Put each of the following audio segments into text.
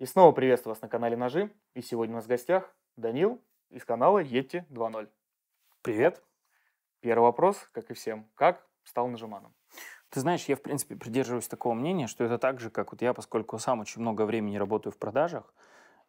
И снова приветствую вас на канале Ножи. И сегодня у нас в гостях Данил из канала Yeti 2.0. Привет. Первый вопрос, как и всем. Как стал нажиманом? Ты знаешь, я, в принципе, придерживаюсь такого мнения, что это так же, как вот я, поскольку сам очень много времени работаю в продажах,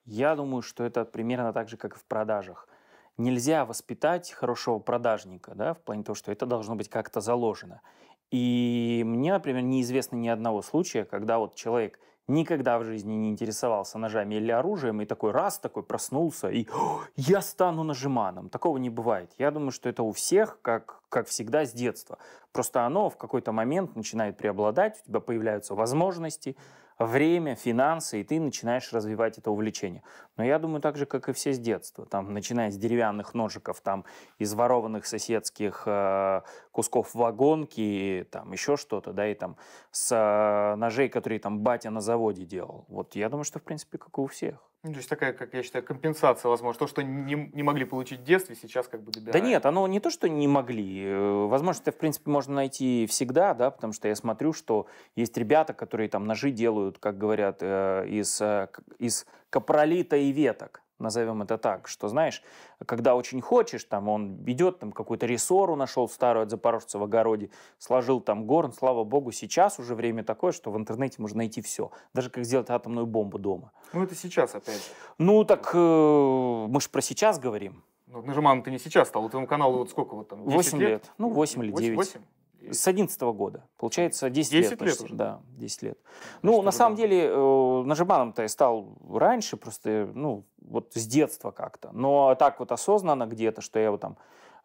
я думаю, что это примерно так же, как и в продажах. Нельзя воспитать хорошего продажника, да, в плане того, что это должно быть как-то заложено. И мне, например, неизвестно ни одного случая, когда вот человек – никогда в жизни не интересовался ножами или оружием, и такой раз, такой проснулся, и я стану нажиманом. Такого не бывает. Я думаю, что это у всех, как, как всегда, с детства. Просто оно в какой-то момент начинает преобладать, у тебя появляются возможности, время, финансы, и ты начинаешь развивать это увлечение. Но я думаю, так же, как и все с детства, там, начиная с деревянных ножиков, там, из ворованных соседских э, кусков вагонки, там, еще что-то, да, и там с э, ножей, которые там батя на заводе делал. Вот я думаю, что, в принципе, как и у всех. Ну, то есть такая, как я считаю, компенсация, возможно, то, что не, не могли получить в детстве, сейчас как бы добирают. Да нет, оно не то, что не могли. Э, возможно, это, в принципе, можно найти всегда, да, потому что я смотрю, что есть ребята, которые там ножи делают, как говорят, э, из, э, из капролита и веток назовем это так, что, знаешь, когда очень хочешь, там он идет, там какую-то рессору нашел старую от запорожца в огороде, сложил там горн, слава богу, сейчас уже время такое, что в интернете можно найти все, даже как сделать атомную бомбу дома. Ну это сейчас опять. Ну так э, мы же про сейчас говорим. Ну, нажимаем ты не сейчас стал, у твоего канала вот сколько вот там? 8 лет? лет. Ну, 8 или 9. 8? С 11 -го года. Получается, 10, 10 лет. Почти. уже? Да, 10 лет. Ну, ну на самом деле, э, нажиманом-то я стал раньше, просто, ну, вот с детства как-то. Но так вот осознанно где-то, что я вот там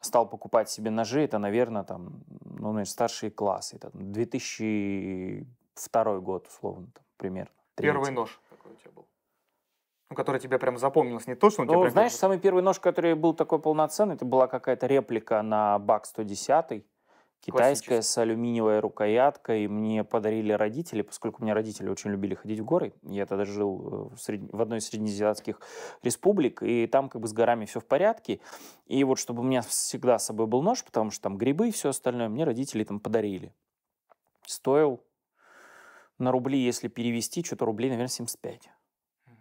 стал покупать себе ножи, это, наверное, там, ну, наверное, старшие классы. Это 2002 год, условно, там, примерно. 30. Первый нож какой у тебя был? Ну, который тебе прям запомнился, не то, что он ну, тебе прям... знаешь, самый первый нож, который был такой полноценный, это была какая-то реплика на Бак 110 Китайская с алюминиевой рукояткой мне подарили родители, поскольку у меня родители очень любили ходить в горы. Я тогда жил э, в, сред... в одной из среднеазиатских республик, и там как бы с горами все в порядке. И вот чтобы у меня всегда с собой был нож, потому что там грибы и все остальное, мне родители там подарили. Стоил на рубли, если перевести, что-то рублей, наверное, 75. Угу.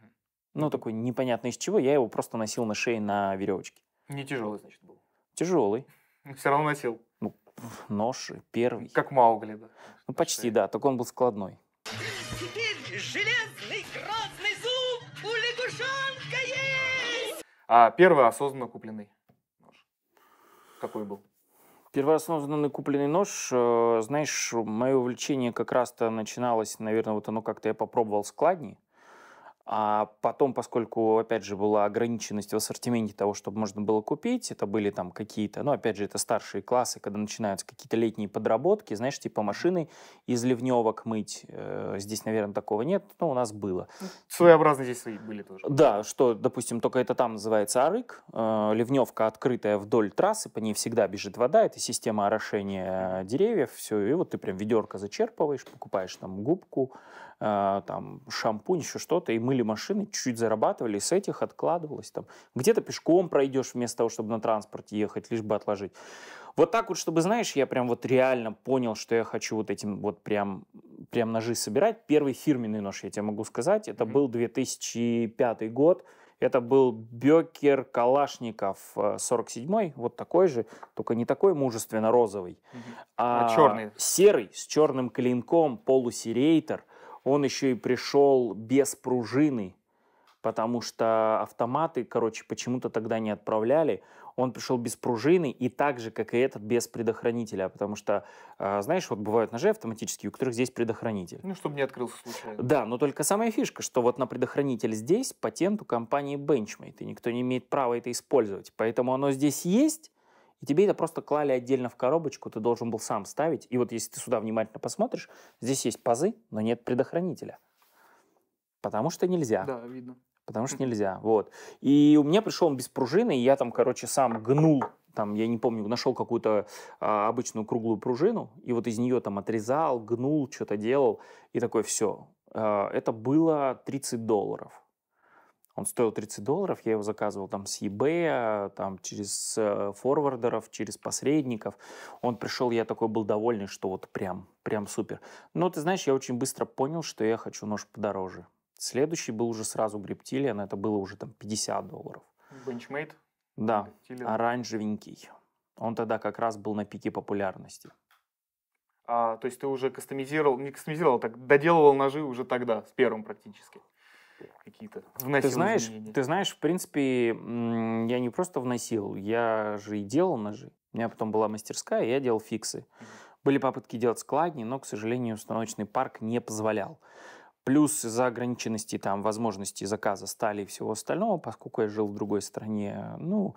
Ну, такой непонятно из чего. Я его просто носил на шее на веревочке. Не тяжелый, значит, был? Тяжелый. Все равно носил нож первый. Как Маугли, да? Ну, почти, да, только он был складной. Теперь железный красный зуб у лягушонка есть! А первый осознанно купленный нож какой был? Первооснованный купленный нож, э, знаешь, мое увлечение как раз-то начиналось, наверное, вот оно как-то я попробовал складни. А потом, поскольку, опять же, была ограниченность в ассортименте того, чтобы можно было купить, это были там какие-то, ну, опять же, это старшие классы, когда начинаются какие-то летние подработки, знаешь, типа машины из ливневок мыть. Э, здесь, наверное, такого нет, но у нас было. Своеобразные здесь свои были тоже. Да, что, допустим, только это там называется арык. Э, ливневка открытая вдоль трассы, по ней всегда бежит вода, это система орошения э, деревьев, все, и вот ты прям ведерко зачерпываешь, покупаешь там губку, а, там, шампунь, еще что-то, и мыли машины, чуть-чуть зарабатывали, и с этих откладывалось. Там. Где-то пешком пройдешь вместо того, чтобы на транспорте ехать, лишь бы отложить. Вот так вот, чтобы, знаешь, я прям вот реально понял, что я хочу вот этим вот прям, прям ножи собирать. Первый фирменный нож, я тебе могу сказать, это был 2005 год. Это был Бекер Калашников 47-й, э, вот такой же, только не такой мужественно розовый, угу. а, а черный. серый с черным клинком, полусерейтер – он еще и пришел без пружины, потому что автоматы, короче, почему-то тогда не отправляли. Он пришел без пружины и так же, как и этот, без предохранителя, потому что, а, знаешь, вот бывают ножи автоматические, у которых здесь предохранитель. Ну, чтобы не открылся случайно. Да, но только самая фишка, что вот на предохранитель здесь патент у компании Benchmade, и никто не имеет права это использовать. Поэтому оно здесь есть, и тебе это просто клали отдельно в коробочку, ты должен был сам ставить. И вот если ты сюда внимательно посмотришь, здесь есть пазы, но нет предохранителя. Потому что нельзя. Да, видно. Потому что нельзя, вот. И у меня пришел он без пружины, и я там, короче, сам гнул там, я не помню, нашел какую-то а, обычную круглую пружину, и вот из нее там отрезал, гнул, что-то делал, и такой, все. А, это было 30 долларов. Он стоил 30 долларов, я его заказывал там с eBay, там через э, форвардеров, через посредников. Он пришел, я такой был довольный, что вот прям, прям супер. Но ты знаешь, я очень быстро понял, что я хочу нож подороже. Следующий был уже сразу Грептилиан, это было уже там 50 долларов. Бенчмейт? Да, Рептилиан. оранжевенький. Он тогда как раз был на пике популярности. А, то есть ты уже кастомизировал, не кастомизировал, а так доделывал ножи уже тогда, с первым практически какие-то вносил ты знаешь, изменения. Ты знаешь, в принципе, я не просто вносил, я же и делал ножи. У меня потом была мастерская, я делал фиксы. Mm-hmm. Были попытки делать складни, но, к сожалению, установочный парк не позволял. Плюс из-за ограниченности там возможностей заказа стали и всего остального, поскольку я жил в другой стране, ну,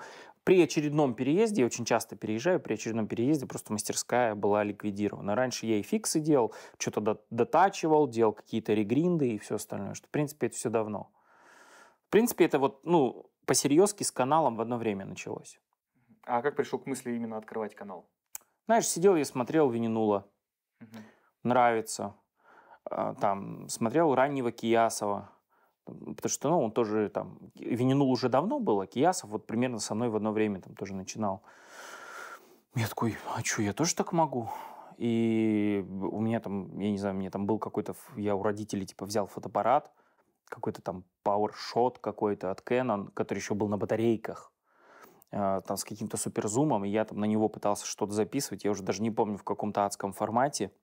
при очередном переезде, я очень часто переезжаю, при очередном переезде просто мастерская была ликвидирована. Раньше я и фиксы делал, что-то дотачивал, делал какие-то регринды и все остальное, что, в принципе, это все давно. В принципе, это вот, ну, по-серьезки с каналом в одно время началось. А как пришел к мысли именно открывать канал? Знаешь, сидел я, смотрел Виненула, угу. нравится. А, там, смотрел раннего Киясова, Потому что, ну, он тоже там... Вининул уже давно было, Киясов вот примерно со мной в одно время там тоже начинал. Я такой, а что, я тоже так могу? И у меня там, я не знаю, мне там был какой-то... Я у родителей, типа, взял фотоаппарат, какой-то там PowerShot какой-то от Canon, который еще был на батарейках, э, там с каким-то суперзумом, и я там на него пытался что-то записывать, я уже даже не помню в каком-то адском формате –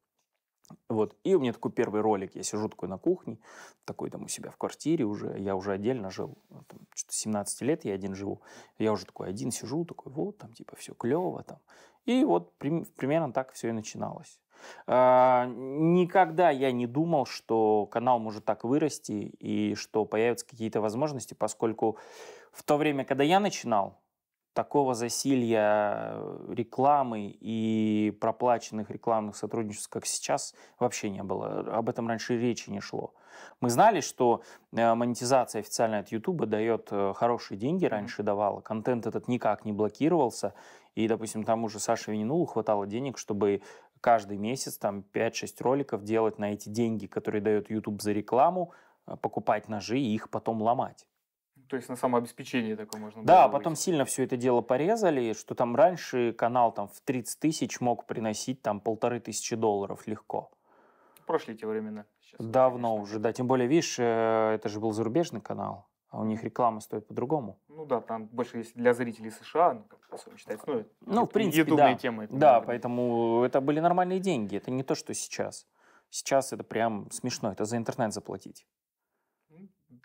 вот. И у меня такой первый ролик. Я сижу такой на кухне, такой там у себя в квартире уже. Я уже отдельно жил. Ну, там, что-то 17 лет я один живу. Я уже такой один сижу, такой вот, там типа все клево там. И вот при, примерно так все и начиналось. А, никогда я не думал, что канал может так вырасти и что появятся какие-то возможности, поскольку в то время, когда я начинал, такого засилья э, рекламы и проплаченных рекламных сотрудничеств, как сейчас, вообще не было. Об этом раньше речи не шло. Мы знали, что э, монетизация официально от YouTube дает э, хорошие деньги, раньше давала, контент этот никак не блокировался, и, допустим, тому же Саше Винилу хватало денег, чтобы каждый месяц там 5-6 роликов делать на эти деньги, которые дает YouTube за рекламу, покупать ножи и их потом ломать то есть на самообеспечении такое можно было Да, быть. потом сильно все это дело порезали, что там раньше канал там в 30 тысяч мог приносить там полторы тысячи долларов легко. Прошли те времена. Сейчас Давно конечно. уже, да. Тем более, видишь, э, это же был зарубежный канал, а у них реклама стоит по-другому. Ну да, там больше есть для зрителей США, ну, как особенно считается. Ну, ну в принципе, да. Тема, это, да, поэтому это были нормальные деньги, это не то, что сейчас. Сейчас это прям смешно, это за интернет заплатить.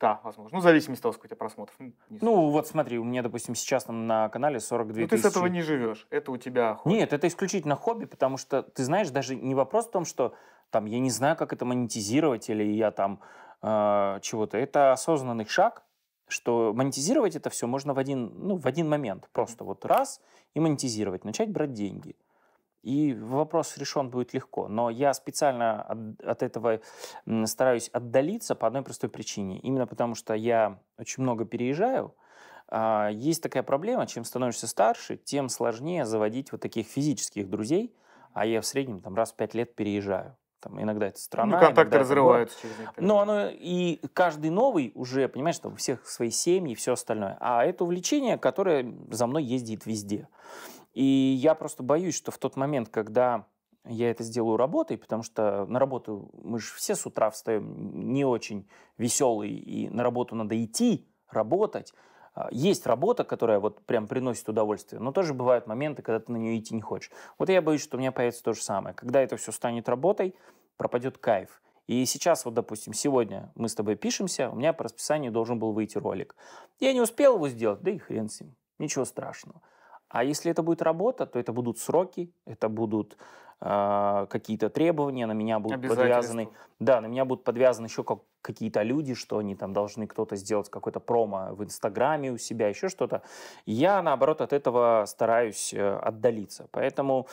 Да, возможно. Ну, в зависимости от того, сколько у тебя просмотров. Ну, вот смотри, у меня, допустим, сейчас там на канале 42 Ну, ты с этого не живешь. Это у тебя хобби. Нет, это исключительно хобби, потому что, ты знаешь, даже не вопрос в том, что там я не знаю, как это монетизировать, или я там э, чего-то. Это осознанный шаг, что монетизировать это все можно в один, ну, в один момент. Просто вот раз и монетизировать, начать брать деньги. И вопрос решен будет легко. Но я специально от, от этого стараюсь отдалиться по одной простой причине. Именно потому, что я очень много переезжаю. А, есть такая проблема, чем становишься старше, тем сложнее заводить вот таких физических друзей. А я в среднем там раз в пять лет переезжаю. Там иногда это страна. Ну, контакты разрываются через некоторые. Но оно и каждый новый уже, понимаешь, там у всех свои семьи и все остальное. А это увлечение, которое за мной ездит везде. И я просто боюсь, что в тот момент, когда я это сделаю работой, потому что на работу мы же все с утра встаем не очень веселые, и на работу надо идти, работать. А, есть работа, которая вот прям приносит удовольствие, но тоже бывают моменты, когда ты на нее идти не хочешь. Вот я боюсь, что у меня появится то же самое. Когда это все станет работой, пропадет кайф. И сейчас, вот, допустим, сегодня мы с тобой пишемся, у меня по расписанию должен был выйти ролик. Я не успел его сделать, да и хрен с ним, ничего страшного. А если это будет работа, то это будут сроки, это будут э, какие-то требования, на меня будут подвязаны, да, на меня будут подвязаны еще как, какие-то люди, что они там должны кто-то сделать какой то промо в Инстаграме у себя, еще что-то. Я, наоборот, от этого стараюсь э, отдалиться. Поэтому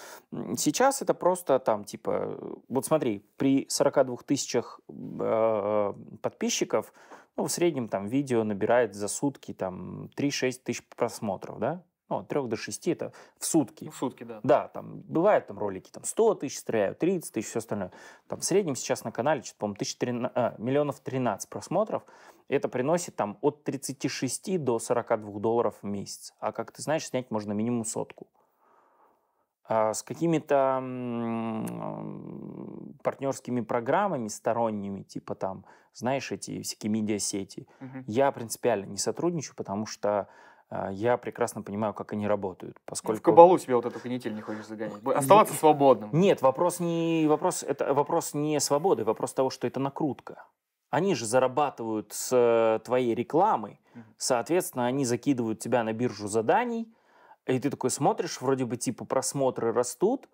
сейчас это просто там, типа, вот смотри, при 42 тысячах э, подписчиков, ну, в среднем там видео набирает за сутки там 3-6 тысяч просмотров, да? ну, от 3 до 6 это в сутки. В сутки, да. Да, там бывают там ролики, там 100 тысяч стреляют, 30 тысяч, все остальное. Там в среднем сейчас на канале, что-то, по-моему, 13, а, миллионов 13 просмотров. Это приносит там от 36 до 42 долларов в месяц. А как ты знаешь, снять можно минимум сотку. А с какими-то партнерскими программами сторонними, типа там, знаешь, эти всякие медиасети, угу. я принципиально не сотрудничаю, потому что а, я прекрасно понимаю, как они работают. Ну, поскольку... В кабалу себе вот эту канитель не хочешь загонять. Оставаться свободным. Нет, вопрос не, вопрос, это вопрос не свободы, вопрос того, что это накрутка. Они же зарабатывают с э, твоей рекламой, соответственно, они закидывают тебя на биржу заданий, и ты такой смотришь, вроде бы типа просмотры растут,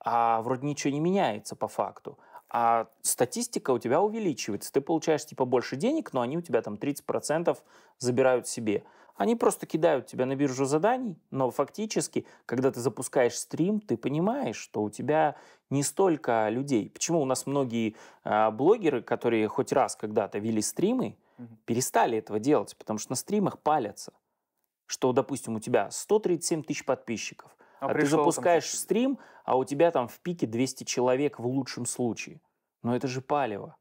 а вроде ничего не меняется по факту а статистика у тебя увеличивается. Ты получаешь типа больше денег, но они у тебя там 30% забирают себе. Они просто кидают тебя на биржу заданий, но фактически, когда ты запускаешь стрим, ты понимаешь, что у тебя не столько людей. Почему у нас многие э, блогеры, которые хоть раз когда-то вели стримы, угу. перестали этого делать, потому что на стримах палятся. Что, допустим, у тебя 137 тысяч подписчиков, а, ты запускаешь там... стрим, а у тебя там в пике 200 человек в лучшем случае. Но это же палево.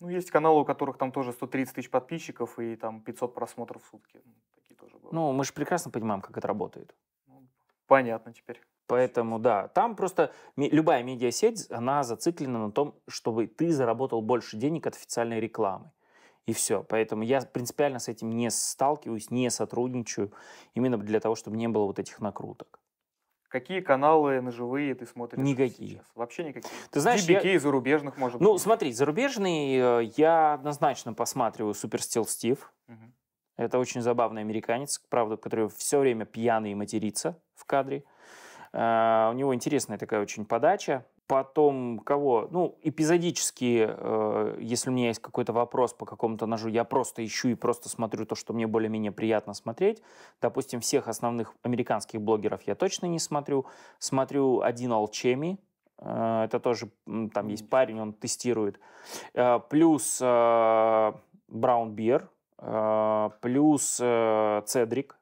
Ну, есть каналы, у которых там тоже 130 тысяч подписчиков и там 500 просмотров в сутки. Ну, такие тоже бывают. Ну, мы же прекрасно понимаем, как это работает. Ну, понятно теперь. Поэтому, да, там просто любая медиасеть, она зациклена на том, чтобы ты заработал больше денег от официальной рекламы. И все. Поэтому я принципиально с этим не сталкиваюсь, не сотрудничаю, именно для того, чтобы не было вот этих накруток. Какие каналы ножевые ты смотришь Никакие. сейчас? Вообще никакие? Ты знаешь, DBK я... зарубежных, может ну, быть? Ну, смотри, зарубежные э, я однозначно посматриваю Супер Стил Стив. Это очень забавный американец, правда, который все время пьяный и матерится в кадре. Uh, у него интересная такая очень подача. Потом кого? Ну, эпизодически, э, если у меня есть какой-то вопрос по какому-то ножу, я просто ищу и просто смотрю то, что мне более-менее приятно смотреть. Допустим, всех основных американских блогеров я точно не смотрю. Смотрю один Алчеми, э, это тоже, там есть парень, он тестирует. Э, плюс э, Браун Бир, э, плюс э, Цедрик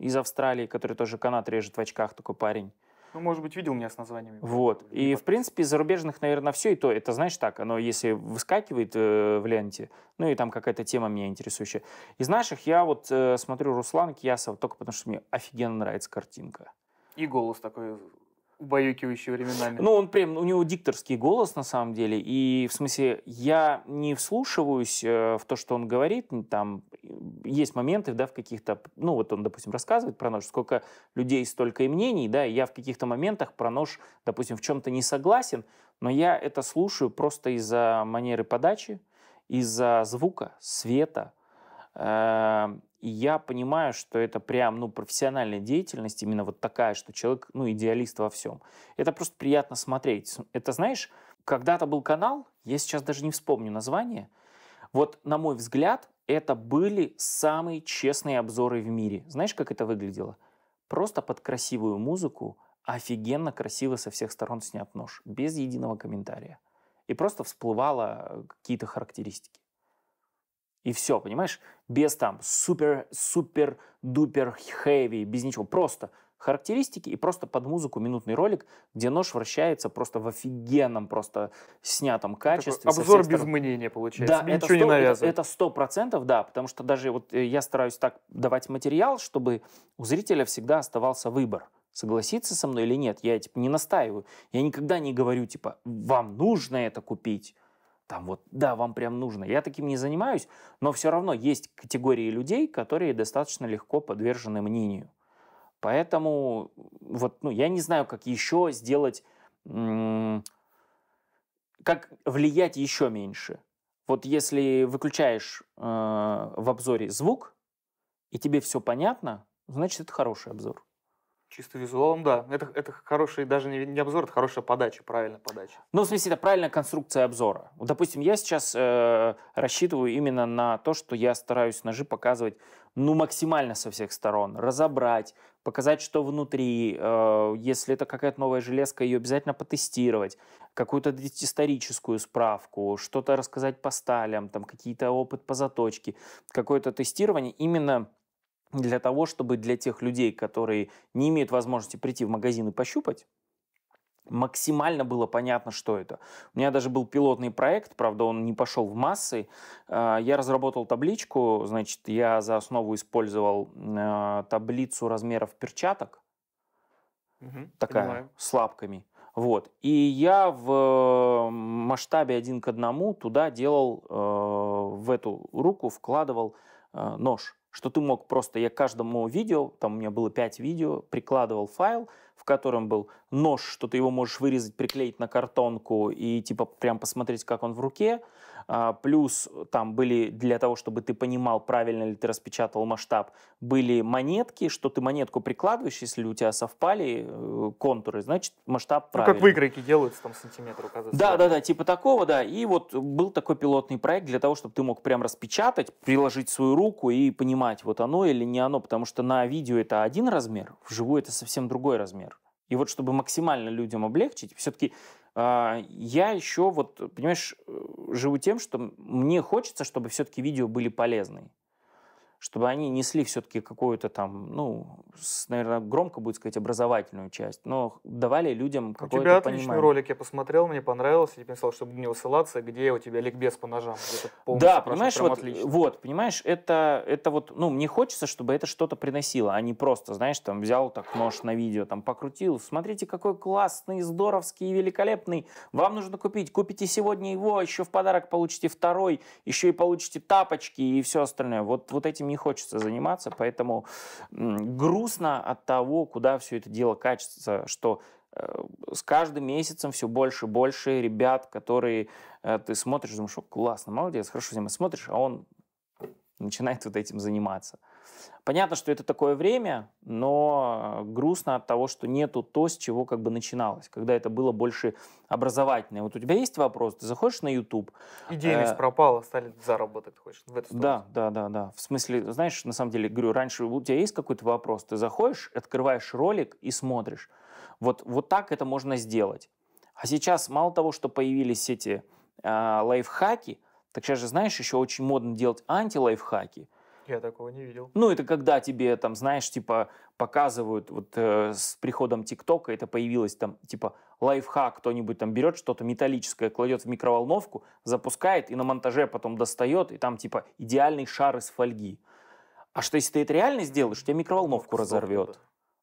из Австралии, который тоже канат режет в очках, такой парень. Ну, может быть, видел меня с названиями. Вот. И, в принципе, зарубежных, наверное, все и то. Это, знаешь, так, оно если выскакивает э, в ленте, ну, и там какая-то тема меня интересующая. Из наших я вот э, смотрю Руслан Киясов только потому, что мне офигенно нравится картинка. И голос такой убаюкивающий временами. Ну, он прям, у него дикторский голос, на самом деле, и, в смысле, я не вслушиваюсь э, в то, что он говорит, там, э, есть моменты, да, в каких-то, ну, вот он, допустим, рассказывает про нож, сколько людей, столько и мнений, да, и я в каких-то моментах про нож, допустим, в чем-то не согласен, но я это слушаю просто из-за манеры подачи, из-за звука, света, э, и я понимаю, что это прям, ну, профессиональная деятельность, именно вот такая, что человек, ну, идеалист во всем. Это просто приятно смотреть. Это, знаешь, когда-то был канал, я сейчас даже не вспомню название, вот, на мой взгляд, это были самые честные обзоры в мире. Знаешь, как это выглядело? Просто под красивую музыку, офигенно красиво со всех сторон снят нож, без единого комментария. И просто всплывало э, какие-то характеристики. И все, понимаешь? Без там супер, супер, дупер, хэви, без ничего. Просто характеристики и просто под музыку минутный ролик, где нож вращается просто в офигенном, просто снятом ну, качестве. Такой обзор без мнения получается. Да, Тебе это ничего 100, не навязывает. Это сто процентов, да, потому что даже вот э, я стараюсь так давать материал, чтобы у зрителя всегда оставался выбор согласиться со мной или нет. Я типа не настаиваю. Я никогда не говорю типа вам нужно это купить там вот, да, вам прям нужно. Я таким не занимаюсь, но все равно есть категории людей, которые достаточно легко подвержены мнению. Поэтому вот, ну, я не знаю, как еще сделать, как влиять еще меньше. Вот если выключаешь э, в обзоре звук, и тебе все понятно, значит, это хороший обзор. Чисто визуалом, да. Это, это хороший, даже не, не обзор, это хорошая подача, правильная подача. Ну, в смысле, это правильная конструкция обзора. Вот, допустим, я сейчас э, рассчитываю именно на то, что я стараюсь ножи показывать, ну, максимально со всех сторон. Разобрать, показать, что внутри. Э, если это какая-то новая железка, ее обязательно потестировать. Какую-то историческую справку, что-то рассказать по сталям, там, какие-то опыт по заточке. Какое-то тестирование именно для того, чтобы для тех людей, которые не имеют возможности прийти в магазин и пощупать, максимально было понятно, что это. У меня даже был пилотный проект, правда, он не пошел в массы. А, я разработал табличку, значит, я за основу использовал а, таблицу размеров перчаток, угу, такая, понимаю. с лапками. Вот. И я в масштабе один к одному туда делал, а, в эту руку вкладывал нож что ты мог просто, я каждому видео, там у меня было 5 видео, прикладывал файл, в котором был нож, что ты его можешь вырезать, приклеить на картонку и типа прям посмотреть, как он в руке, а, плюс э, там были для того, чтобы ты понимал, правильно ли ты распечатал масштаб, были монетки, что ты монетку прикладываешь, если у тебя совпали э, контуры, значит масштаб правильный. Ну, как выигрыки делаются, там сантиметр указывается. Да, да, да, типа такого, да. И вот был такой пилотный проект для того, чтобы ты мог прям распечатать, приложить свою руку и понимать, вот оно или не оно, потому что на видео это один размер, вживую это совсем другой размер. И вот чтобы максимально людям облегчить, все-таки а, я еще вот, понимаешь, э, живу тем, что мне хочется, чтобы все-таки видео были полезны чтобы они несли все-таки какую-то там, ну, с, наверное, громко будет сказать, образовательную часть, но давали людям какое-то понимание. У тебя отличный понимание. ролик я посмотрел, мне понравился, я писал чтобы не высылаться, где у тебя ликбез по ножам. Да, понимаешь, вот, вот, понимаешь, это, это вот, ну, мне хочется, чтобы это что-то приносило, а не просто, знаешь, там, взял так нож на видео, там, покрутил, смотрите, какой классный, здоровский, великолепный, вам нужно купить, купите сегодня его, а еще в подарок получите второй, еще и получите тапочки и все остальное. Вот, вот этим не хочется заниматься, поэтому грустно от того, куда все это дело качется, что э, с каждым месяцем все больше и больше ребят, которые э, ты смотришь, думаешь, классно, молодец, хорошо занимается, смотришь, а он начинает вот этим заниматься. Понятно, что это такое время, но э, грустно от того, что нету то, с чего как бы начиналось, когда это было больше образовательное. Вот у тебя есть вопрос, ты заходишь на YouTube. Идейность э... пропала, стали заработать хочешь в эту сторону. Да, да, да, да. В смысле, знаешь, на самом деле, говорю, раньше у тебя есть какой-то вопрос, ты заходишь, открываешь ролик и смотришь. Вот, вот так это можно сделать. А сейчас мало того, что появились эти э, лайфхаки, так сейчас же, знаешь, еще очень модно делать антилайфхаки. Я такого не видел. Ну, это когда тебе, там, знаешь, типа, показывают, вот э, с приходом ТикТока это появилось, там, типа, лайфхак, кто-нибудь там берет что-то металлическое, кладет в микроволновку, запускает и на монтаже потом достает, и там, типа, идеальный шар из фольги. А что, если ты это реально сделаешь, тебя микроволновку разорвет.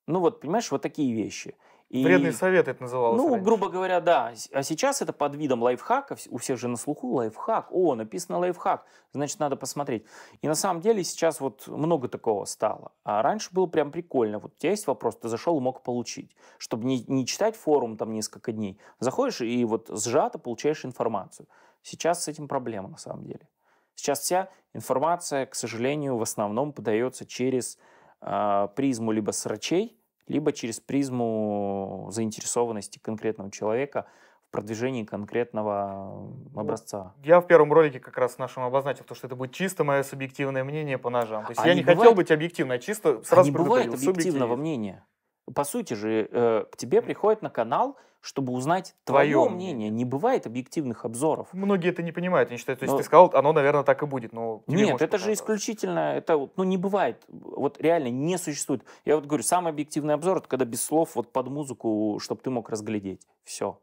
Ну вот, понимаешь, вот такие вещи. И, Вредный совет это называлось Ну, раньше. грубо говоря, да. А сейчас это под видом лайфхака. У всех же на слуху лайфхак. О, написано лайфхак. Значит, надо посмотреть. И на самом деле сейчас вот много такого стало. А раньше было прям прикольно. Вот у тебя есть вопрос, ты зашел и мог получить. Чтобы не, не читать форум там несколько дней. Заходишь и вот сжато получаешь информацию. Сейчас с этим проблема на самом деле. Сейчас вся информация, к сожалению, в основном подается через э, призму либо срачей, либо через призму заинтересованности конкретного человека в продвижении конкретного ну, образца. Я в первом ролике как раз нашим обозначил, то, что это будет чисто мое субъективное мнение по ножам. То есть а я не бывает... хотел быть объективным, а чисто сразу а не бывает объективного мнения по сути же, э, к тебе приходят на канал, чтобы узнать твое, твое мнение. мнение. Не бывает объективных обзоров. Многие это не понимают, они считают, то есть но... Ну ты сказал, оно, наверное, так и будет, но... Нет, это же исключительно, это, ну, не бывает, вот реально не существует. Я вот говорю, самый объективный обзор, это когда без слов вот под музыку, чтобы ты мог разглядеть, все.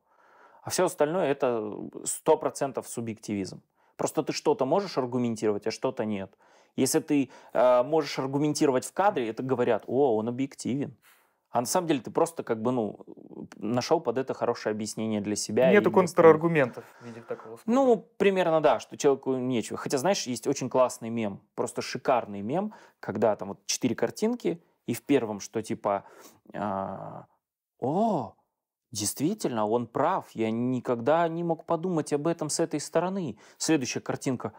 А все остальное это сто процентов субъективизм. Просто ты что-то можешь аргументировать, а что-то нет. Если ты э, можешь аргументировать в кадре, это говорят, о, он объективен. А на самом деле ты просто как бы, ну, нашел под это хорошее объяснение для себя. Нету контраргументов в виде такого слова. Ну, примерно да, что человеку нечего. Хотя, знаешь, есть очень классный мем, просто шикарный мем, когда там вот четыре картинки, и в первом, что типа, а, о, действительно, он прав, я никогда не мог подумать об этом с этой стороны. Следующая картинка,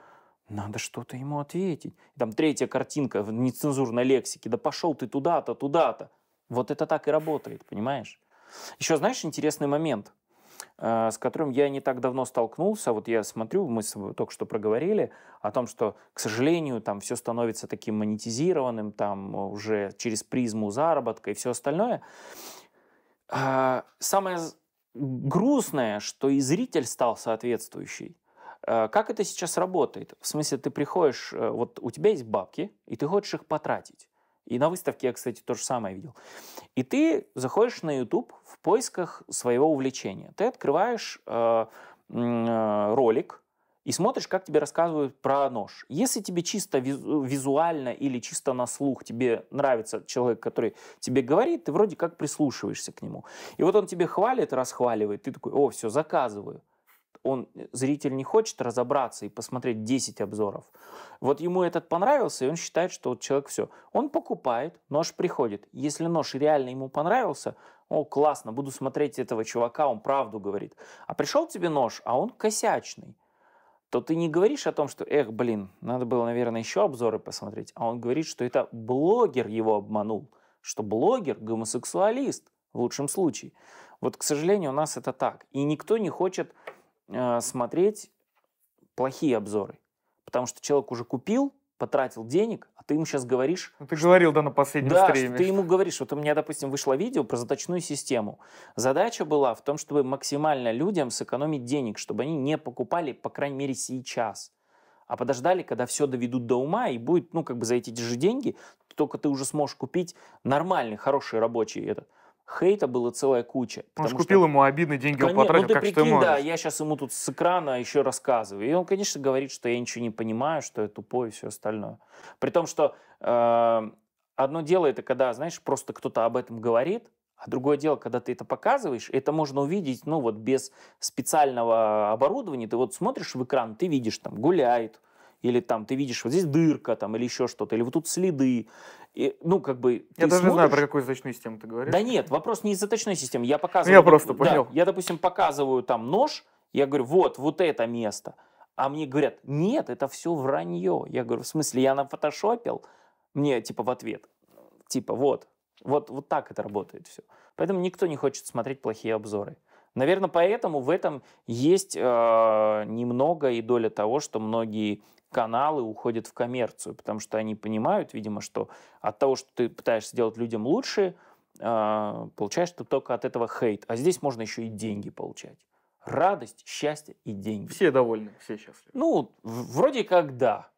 надо что-то ему ответить. Там третья картинка в нецензурной лексике, да пошел ты туда-то, туда-то. Вот это так и работает, понимаешь? Еще знаешь интересный момент, э, с которым я не так давно столкнулся. Вот я смотрю, мы только что проговорили о том, что, к сожалению, там все становится таким монетизированным, там э, уже через призму заработка и все остальное. А, самое грустное, что и зритель стал соответствующий. Э, как это сейчас работает? В смысле, ты приходишь, вот у тебя есть бабки, и ты хочешь их потратить. И на выставке я, кстати, то же самое видел. И ты заходишь на YouTube в поисках своего увлечения. Ты открываешь э, э, ролик и смотришь, как тебе рассказывают про нож. Если тебе чисто визуально или чисто на слух тебе нравится человек, который тебе говорит, ты вроде как прислушиваешься к нему. И вот он тебе хвалит, расхваливает, ты такой, о, все, заказываю он, э, зритель не хочет разобраться и посмотреть 10 обзоров. Вот ему этот понравился, и он считает, что вот человек все. Он покупает, нож приходит. Если нож реально ему понравился, о, классно, буду смотреть этого чувака, он правду говорит. А пришел тебе нож, а он косячный то ты не говоришь о том, что, эх, блин, надо было, наверное, еще обзоры посмотреть, а он говорит, что это блогер его обманул, что блогер гомосексуалист в лучшем случае. Вот, к сожалению, у нас это так. И никто не хочет Э, смотреть плохие обзоры. Потому что человек уже купил, потратил денег, а ты ему сейчас говоришь... Ну, ты что... говорил, да, на последнем да, стриме. Да, ты ему говоришь. Вот у меня, допустим, вышло видео про заточную систему. Задача была в том, чтобы максимально людям сэкономить денег, чтобы они не покупали, по крайней мере, сейчас. А подождали, когда все доведут до ума, и будет, ну, как бы за эти же деньги, только ты уже сможешь купить нормальный, хороший рабочий этот хейта было целая куча. Он же купил что... ему обидные деньги, конечно, он потратил, ну, ты как прикинь, ты можешь. да, я сейчас ему тут с экрана еще рассказываю. И он, конечно, говорит, что я ничего не понимаю, что я тупой и все остальное. При том, что э, одно дело это, когда, знаешь, просто кто-то об этом говорит, а другое дело, когда ты это показываешь, это можно увидеть, ну вот без специального оборудования. Ты вот смотришь в экран, ты видишь, там гуляет, или там ты видишь, вот здесь дырка, там, или еще что-то, или вот тут следы. И, ну, как бы... Я даже смотришь... знаю, про какую заточную систему ты говоришь. Да нет, вопрос не из заточной системы. Я ну, показываю... Я просто понял. Да, я, допустим, показываю там нож, я говорю, вот, вот это место. А мне говорят, нет, это все вранье. Я говорю, в смысле, я нафотошопил? Мне, типа, в ответ. Типа, вот, вот, вот так это работает все. Поэтому никто не хочет смотреть плохие обзоры. Наверное, поэтому в этом есть э, немного и доля того, что многие каналы уходят в коммерцию, потому что они понимают, видимо, что от того, что ты пытаешься делать людям лучше, а, получаешь ты только от этого хейт. А здесь можно еще и деньги получать. Радость, счастье и деньги. Все довольны, все счастливы. Ну, вроде как да.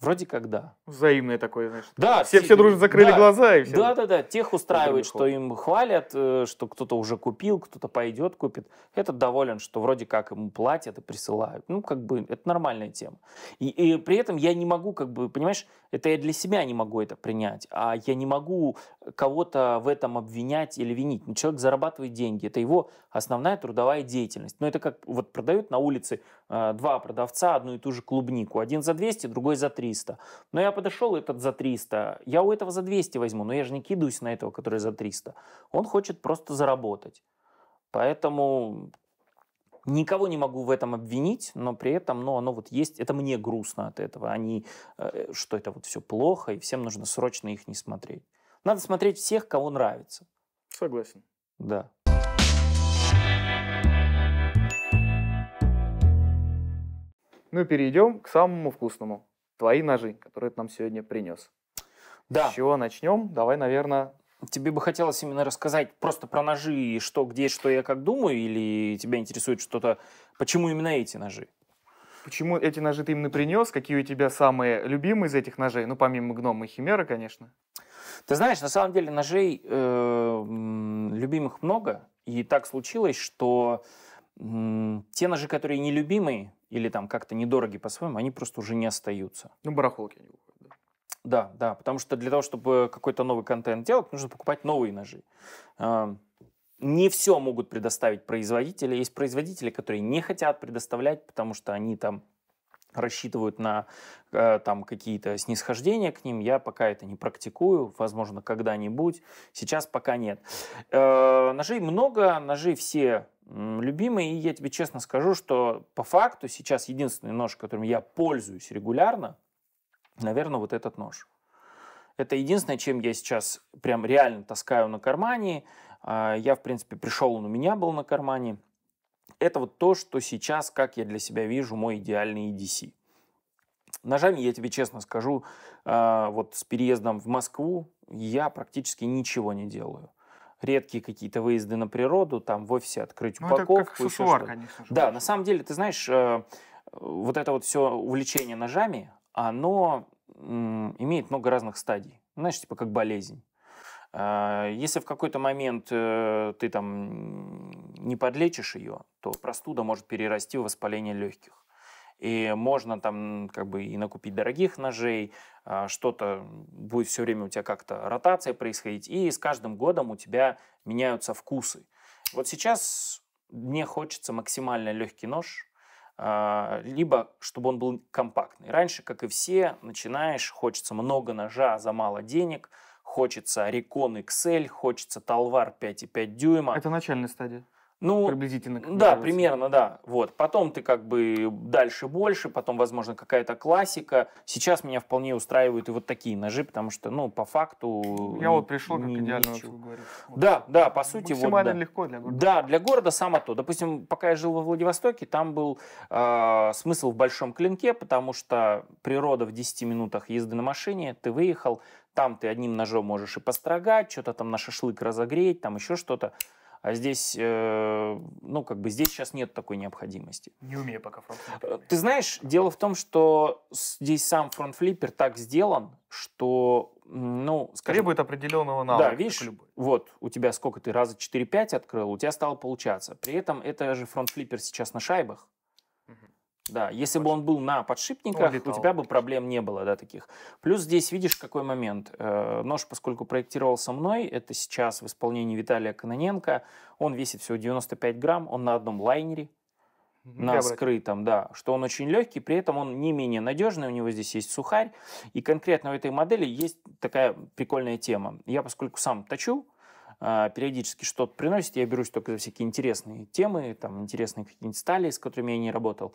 Вроде как да. Взаимное такое, знаешь. Да. Все, все дружно закрыли да, глаза и все. Да, да, да. Тех устраивает, что им хвалят, э, что кто-то уже купил, кто-то пойдет, купит. Этот доволен, что вроде как ему платят и присылают. Ну, как бы, это нормальная тема. И, и при этом я не могу, как бы, понимаешь, это я для себя не могу это принять, а я не могу кого-то в этом обвинять или винить. Ну, человек зарабатывает деньги, это его основная трудовая деятельность. Но это как, вот продают на улице э, два продавца одну и ту же клубнику. Один за 200, другой за 300. Но я подошел, этот за 300, я у этого за 200 возьму, но я же не кидаюсь на этого, который за 300. Он хочет просто заработать. Поэтому Никого не могу в этом обвинить, но при этом, ну, оно вот есть, это мне грустно от этого, они, э, что это вот все плохо, и всем нужно срочно их не смотреть. Надо смотреть всех, кого нравится. Согласен. Да. Ну, и перейдем к самому вкусному твои ножи, которые ты нам сегодня принес. Да. С чего начнем? Давай, наверное... Тебе бы хотелось именно рассказать просто про ножи, что где, что я как думаю, или тебя интересует что-то, почему именно эти ножи? Почему эти ножи ты именно принес? Какие у тебя самые любимые из этих ножей? Ну, помимо гнома и химеры, конечно. Ты знаешь, на самом деле ножей э, любимых много, и так случилось, что те ножи, которые нелюбимые, или там как-то недороги по-своему, они просто уже не остаются. Ну, барахолки они уходят, да. Да, да, потому что для того, чтобы какой-то новый контент делать, нужно покупать новые ножи. Не все могут предоставить производители. Есть производители, которые не хотят предоставлять, потому что они там рассчитывают на э, там какие-то снисхождения к ним. Я пока это не практикую, возможно, когда-нибудь. Сейчас пока нет. Э, ножей много, ножи все любимый. И я тебе честно скажу, что по факту сейчас единственный нож, которым я пользуюсь регулярно, наверное, вот этот нож. Это единственное, чем я сейчас прям реально таскаю на кармане. А, я, в принципе, пришел, он у меня был на кармане. Это вот то, что сейчас, как я для себя вижу, мой идеальный EDC. Ножами, я тебе честно скажу, а, вот с переездом в Москву я практически ничего не делаю редкие какие-то выезды на природу, там в офисе открыть ну, упаковку. Это как аксессуар, конечно. Же. Да, на самом деле, ты знаешь, э, вот это вот все увлечение ножами, оно имеет много разных стадий. Знаешь, типа как болезнь. Э, если в какой-то момент э, ты там не подлечишь ее, то простуда может перерасти в воспаление легких и можно там как бы и накупить дорогих ножей, а, что-то будет все время у тебя как-то ротация происходить, и с каждым годом у тебя меняются вкусы. Вот сейчас мне хочется максимально легкий нож, а, либо чтобы он был компактный. Раньше, как и все, начинаешь, хочется много ножа за мало денег, хочется Recon XL, хочется Talvar 5,5 дюйма. Это начальная стадия. Ну, приблизительно. Да, примерно, да. Вот. Потом ты как бы дальше больше, потом, возможно, какая-то классика. Сейчас меня вполне устраивают и вот такие ножи, потому что, ну, по факту... Я вот пришел как идеально, вот, Да, да, по сути. Максимально вот, да. легко для города. Да, для города само то. Допустим, пока я жил во Владивостоке, там был э, смысл в большом клинке, потому что природа в 10 минутах езды на машине, ты выехал, там ты одним ножом можешь и построгать, что-то там на шашлык разогреть, там еще что-то. А здесь, э, ну, как бы здесь сейчас нет такой необходимости. Не умею пока фронтфлиппер. Э, ты знаешь, дело в том, что здесь сам фронтфлиппер так сделан, что, ну, скажем... Требует определенного навыка. Да, видишь, любой. вот, у тебя сколько ты, раза 4-5 открыл, у тебя стало получаться. При этом это же фронтфлиппер сейчас на шайбах. Да, если бы он был на подшипниках, у тебя бы проблем не было, да, таких. Плюс здесь видишь, какой момент. Э, нож, поскольку проектировался мной, это сейчас в исполнении Виталия Кононенко, он весит всего 95 грамм, он на одном лайнере, на скрытом, да, что он очень легкий, при этом он не менее надежный, у него здесь есть сухарь, и конкретно у этой модели есть такая прикольная тема. Я, поскольку сам точу, а, периодически что-то приносит, я берусь только за всякие интересные темы, там интересные какие-нибудь стали, с которыми я не работал.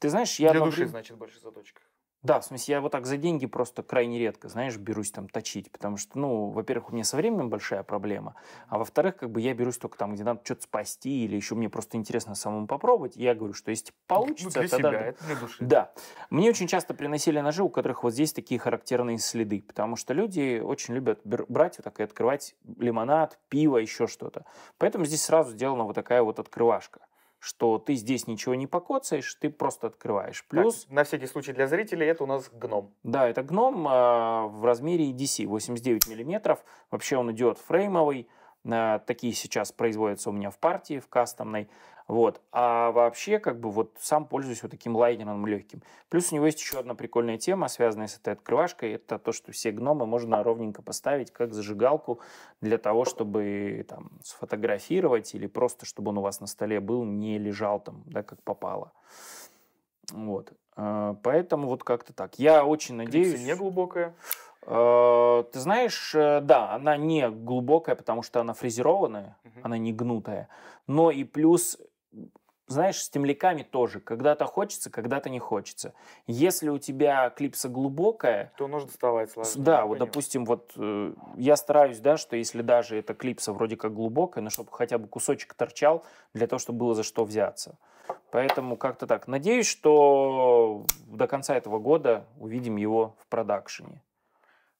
Ты знаешь, я... Для могу... души, значит, больше заточка. Да, в смысле, я вот так за деньги просто крайне редко, знаешь, берусь там точить, потому что, ну, во-первых, у меня со временем большая проблема, а во-вторых, как бы я берусь только там, где надо что-то спасти, или еще мне просто интересно самому попробовать, я говорю, что если ну, ну, получится, ну, для тогда... Себя, это для души. Да. Мне очень часто приносили ножи, у которых вот здесь такие характерные следы, потому что люди очень любят брать вот так и открывать лимонад, пиво, еще что-то. Поэтому здесь сразу сделана вот такая вот открывашка что ты здесь ничего не покоцаешь, ты просто открываешь. Плюс... Так, на всякий случай для зрителей это у нас гном. Да, это гном э, в размере EDC 89 мм. Вообще он идет фреймовый. Э, такие сейчас производятся у меня в партии, в кастомной. Вот. А вообще, как бы, вот сам пользуюсь вот таким лайнером легким. Плюс у него есть еще одна прикольная тема, связанная с этой открывашкой. Это то, что все гномы можно ровненько поставить как зажигалку для того, чтобы там сфотографировать или просто, чтобы он у вас на столе был, не лежал там, да, как попало. Вот. А, поэтому вот как-то так. Я очень надеюсь... не глубокая. А, ты знаешь, э, да, она не глубокая, потому что она фрезерованная, угу. она не гнутая. Но и плюс знаешь, с темляками тоже. Когда-то хочется, когда-то не хочется. Если у тебя клипса глубокая... То нужно доставать сложнее. Да, вот, допустим, вот э, я стараюсь, да, что если даже эта клипса вроде как глубокая, но чтобы хотя бы кусочек торчал для того, чтобы было за что взяться. Поэтому как-то так. Надеюсь, что до конца этого года увидим его в продакшене.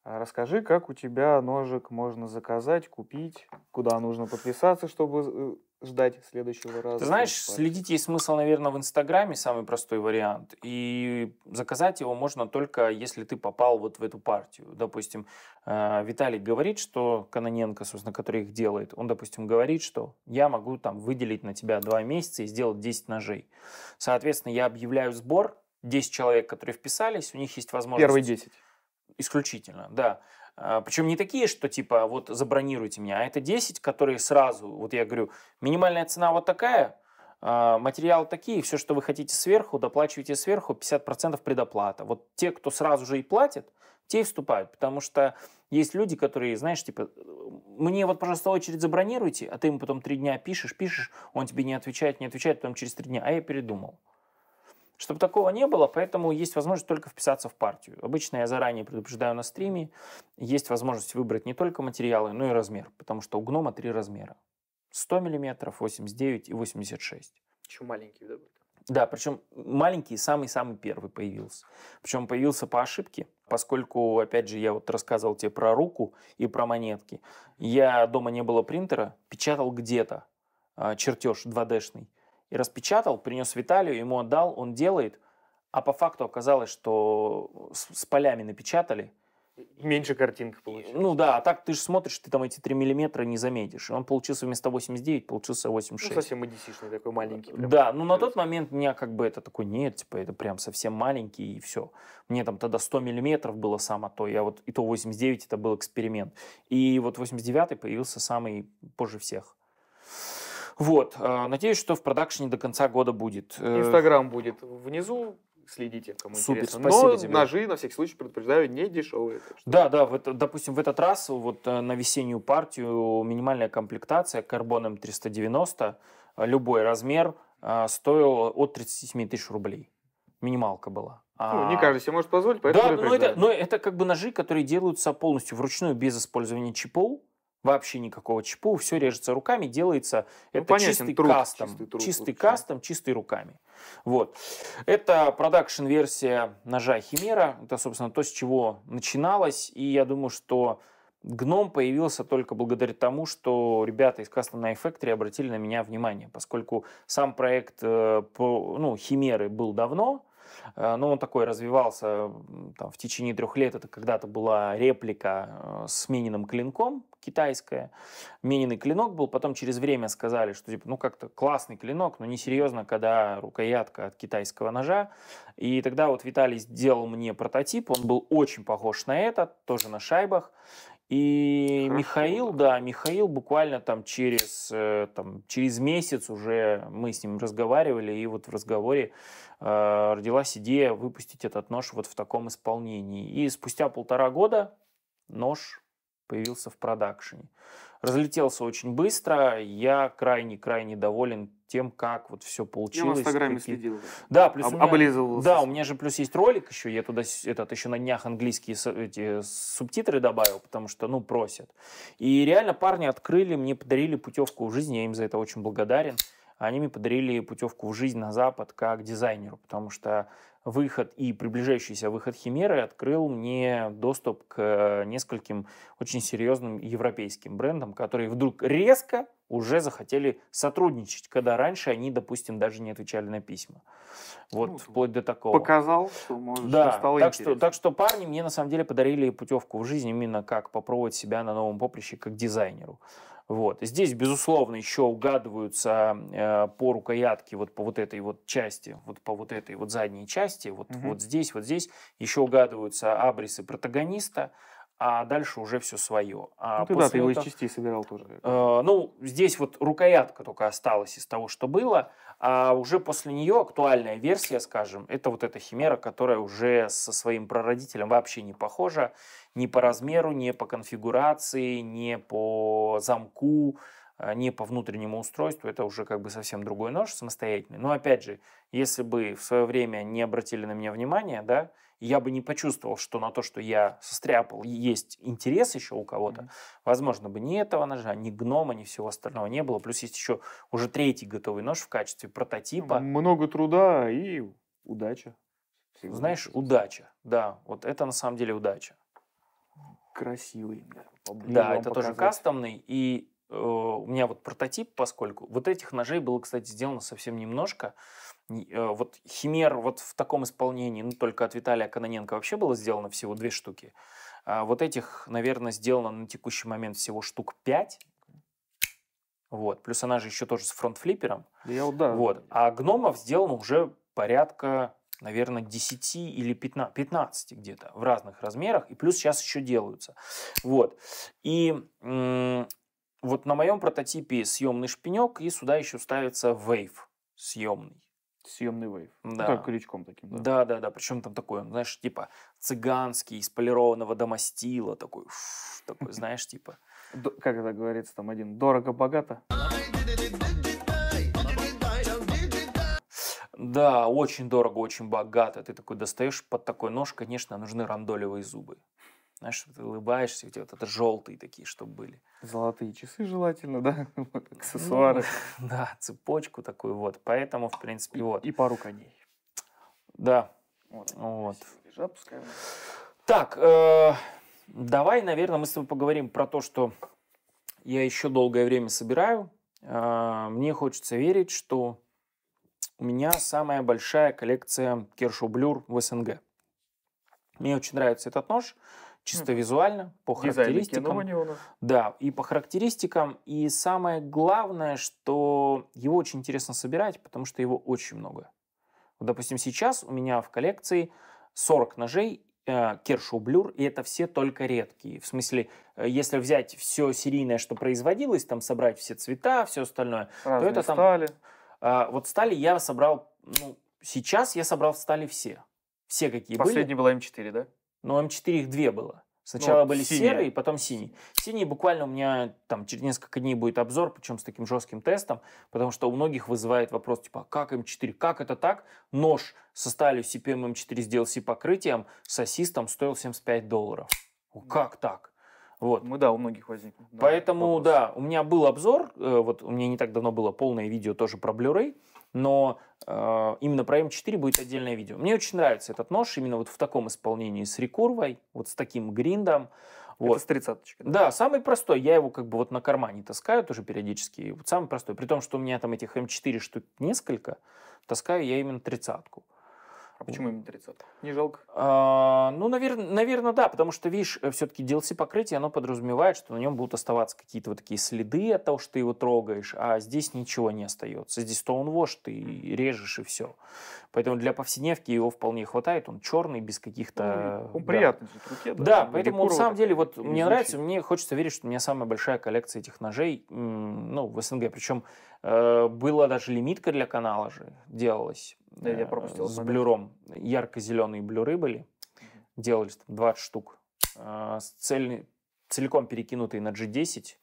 А расскажи, как у тебя ножик можно заказать, купить, куда нужно подписаться, чтобы э, ждать следующего раза. Ты знаешь, типа. следить есть смысл, наверное, в Инстаграме, самый простой вариант. И заказать его можно только, если ты попал вот в эту партию. Допустим, э, Виталий говорит, что Каноненко, собственно, который их делает, он, допустим, говорит, что я могу там выделить на тебя два месяца и сделать 10 ножей. Соответственно, я объявляю сбор, 10 человек, которые вписались, у них есть возможность... Первые 10. Исключительно, да. А, Причем не такие, что типа вот забронируйте меня, а это 10, которые сразу, вот я говорю, минимальная цена вот такая, а, материалы такие, все, что вы хотите сверху, доплачивайте сверху, 50% предоплата. Вот те, кто сразу же и платит, те и вступают, потому что есть люди, которые, знаешь, типа, мне вот, пожалуйста, очередь забронируйте, а ты ему потом три дня пишешь, пишешь, он тебе не отвечает, не отвечает, потом через три дня, а я передумал. Чтобы такого не было, поэтому есть возможность только вписаться в партию. Обычно я заранее предупреждаю на стриме, есть возможность выбрать не только материалы, но и размер, потому что у гнома три размера. 100 мм, 89 и 86. Еще маленький добавил. Да, причем маленький самый-самый первый появился. Причем появился по ошибке, поскольку, опять же, я вот рассказывал тебе про руку и про монетки. Я дома не было принтера, печатал где-то а, чертеж 2D-шный и распечатал, принес Виталию, ему отдал, он делает, а по факту оказалось, что э, с, с полями напечатали. Меньше картинка получилась. Ну да, а так ты же смотришь, ты там эти 3 миллиметра не заметишь. Он получился вместо 89, получился 86. Ну, совсем одиссишный такой маленький. Прям. Да, ну на тот момент меня как бы это такой, нет, типа это прям совсем маленький и все. Мне там тогда 100 миллиметров было само то, я вот и то 89, это был эксперимент. И вот 89 появился самый позже всех. Вот, э, надеюсь, что в продакшене до конца года будет. Э, Инстаграм будет внизу, следите, кому Супер, интересно. спасибо Но ножи, на всякий случай, предупреждаю, не дешевые. Да, да, в это, допустим, в этот раз вот э, на весеннюю партию минимальная комплектация карбон М390, эм любой размер, стоил от 37 тысяч рублей. Минималка была. А ну, не каждый себе может позволить, поэтому... Да, но это, но это как бы ножи, которые делаются полностью вручную, без использования чипов вообще никакого чпу, все режется руками, делается ну, это понятен, чистый труд, кастом, чистый, труд, чистый кастом, чистый руками. Вот. Это продакшн-версия ножа Химера, это, собственно, то, с чего начиналось, и я думаю, что Гном появился только благодаря тому, что ребята из Custom Knife Factory обратили на меня внимание, поскольку сам проект э, ну, Химеры был давно, Э, но он такой развивался там, в течение трех лет. Это когда-то была реплика э, с Мининым клинком китайская. Мининый клинок был, потом через время сказали, что типа, ну как-то классный клинок, но несерьезно, когда рукоятка от китайского ножа. И тогда вот Виталий сделал мне прототип, он был очень похож на этот, тоже на шайбах. И Хорошо. Михаил, да, Михаил буквально там через, э, там через месяц уже мы с ним разговаривали, и вот в разговоре э, родилась идея выпустить этот нож вот в таком исполнении. И спустя полтора года нож появился в продакшене. Разлетелся очень быстро, я крайне-крайне доволен тем, как вот все получилось. Я в Инстаграме какие... следил. Да, плюс Об, меня... облизывался. Да, у меня же плюс есть ролик еще, я туда этот еще на днях английские эти субтитры добавил, потому что, ну, просят. И реально парни открыли, мне подарили путевку в жизнь, я им за это очень благодарен. Они мне подарили путевку в жизнь на Запад как дизайнеру, потому что выход и приближающийся выход Химеры открыл мне доступ к э, нескольким очень серьезным европейским брендам, которые вдруг резко уже захотели сотрудничать, когда раньше они, допустим, даже не отвечали на письма. Вот, ну, вплоть до такого. Показал, что можно. да, стало так интересно. что, так что парни мне на самом деле подарили путевку в жизнь именно как попробовать себя на новом поприще как дизайнеру. Вот. Здесь, безусловно, еще угадываются э, по рукоятке, вот по вот этой вот части, вот по вот этой вот задней части, вот, угу. вот здесь, вот здесь, еще угадываются абрисы протагониста, а дальше уже все свое. А ну, ты, ты его из частей собирал тоже. Э, ну, здесь вот рукоятка только осталась из того, что было, а уже после нее актуальная версия, скажем, это вот эта химера, которая уже со своим прародителем вообще не похожа ни по размеру, ни по конфигурации, ни по замку, э, не по внутреннему устройству, это уже как бы совсем другой нож самостоятельный. Но опять же, если бы в свое время не обратили на меня внимания, да, я бы не почувствовал, что на то, что я состряпал, есть интерес еще у кого-то. Mm-hmm. Возможно, бы ни этого ножа, ни гнома, ни всего остального не было. Плюс есть еще уже третий готовый нож в качестве ну прототипа. Много труда и удача. Знаешь, удача. Да, вот это на самом деле удача. Красивый. Да, это показать. тоже кастомный. И э, у меня вот прототип, поскольку вот этих ножей было, кстати, сделано совсем немножко. Э, вот Химер вот в таком исполнении, ну только от Виталия Кононенко вообще было сделано всего две штуки. А вот этих, наверное, сделано на текущий момент всего штук пять. Вот. Плюс она же еще тоже с фронтфлипером. Я вот, да. Вот. А гномов сделано уже порядка, наверное, 10 или 15, 15 где-то в разных размерах. И плюс сейчас еще делаются. Вот. И вот на моем прототипе съемный шпинек, и сюда еще ставится вейв съемный съемный вейв. Ну, да. Ну, так, крючком таким, да. Да, да, да. Причем там такой, ну, знаешь, типа цыганский, из полированного домостила, такой, такой, знаешь, типа. Как это говорится там один? Дорого-богато. Да, очень дорого, очень богато. Ты такой достаешь под такой нож, конечно, нужны рандолевые зубы. Знаешь, ты улыбаешься, у тебя вот это желтые такие, чтобы были. Золотые часы желательно, да? Аксессуары. Ну, да, цепочку такую вот. Поэтому, в принципе, и, вот. И пару коней. Да. Вот. вот. Лежа, так, э, давай, наверное, мы с тобой поговорим про то, что я еще долгое время собираю. Э, мне хочется верить, что у меня самая большая коллекция Кершу Блюр в СНГ. Мне очень нравится этот нож чисто mm визуально, по характеристикам. Дизайн, да, и по характеристикам. И самое главное, что его очень интересно собирать, потому что его очень много. Вот, допустим, сейчас у меня в коллекции 40 ножей э, Кершу и это все только редкие. В смысле, э, если взять все серийное, что производилось, там собрать все цвета, все остальное, Разные то это там... стали. А, вот стали я собрал, ну, сейчас я собрал в стали все. Все какие Последний были. последний была М4, да? но ну, М4 эм их две было. Ну, Сначала ну, были синий. серые, потом синие. Синие буквально у меня там через несколько дней будет обзор, причем с таким жестким тестом, потому что у многих вызывает вопрос типа, «А как М4, эм как это так? Нож со сталью CPM М4 эм, с DLC покрытием с ассистом стоил 75 долларов. Как так? Вот. Мы, ну да, у многих возник. Поэтому, вопрос. да, у меня был обзор, э, вот у меня не так давно было полное видео тоже про Blu-ray, но э, именно про М4 будет отдельное видео. Мне очень нравится этот нож именно вот в таком исполнении с рекурвой, вот с таким гриндом. Вот. Это с тридцаточкой. Да? да, самый простой. Я его как бы вот на кармане таскаю тоже периодически. Вот самый простой. При том, что у меня там этих М4 штук несколько, таскаю я именно тридцатку. А почему именно 30? Не жалко? А, ну, наверное, наверное, да, потому что, видишь, э, все-таки DLC-покрытие, оно подразумевает, что на нем будут оставаться какие-то вот такие следы от того, что ты его трогаешь, а здесь ничего не остается. Здесь Stonewash ты режешь и все. Поэтому для повседневки его вполне хватает, он черный, без каких-то... Ну, он да. в руке. Да, да поэтому на самом деле, вот мне нравится, мне хочется верить, что у меня самая большая коллекция этих ножей, ну, в СНГ, причем Э, была даже лимитка для канала же, делалась. я э, пропустил. С блюром. Ярко-зеленые блюры были. Делались там 20 штук. Э, Цель, целиком перекинутые на G10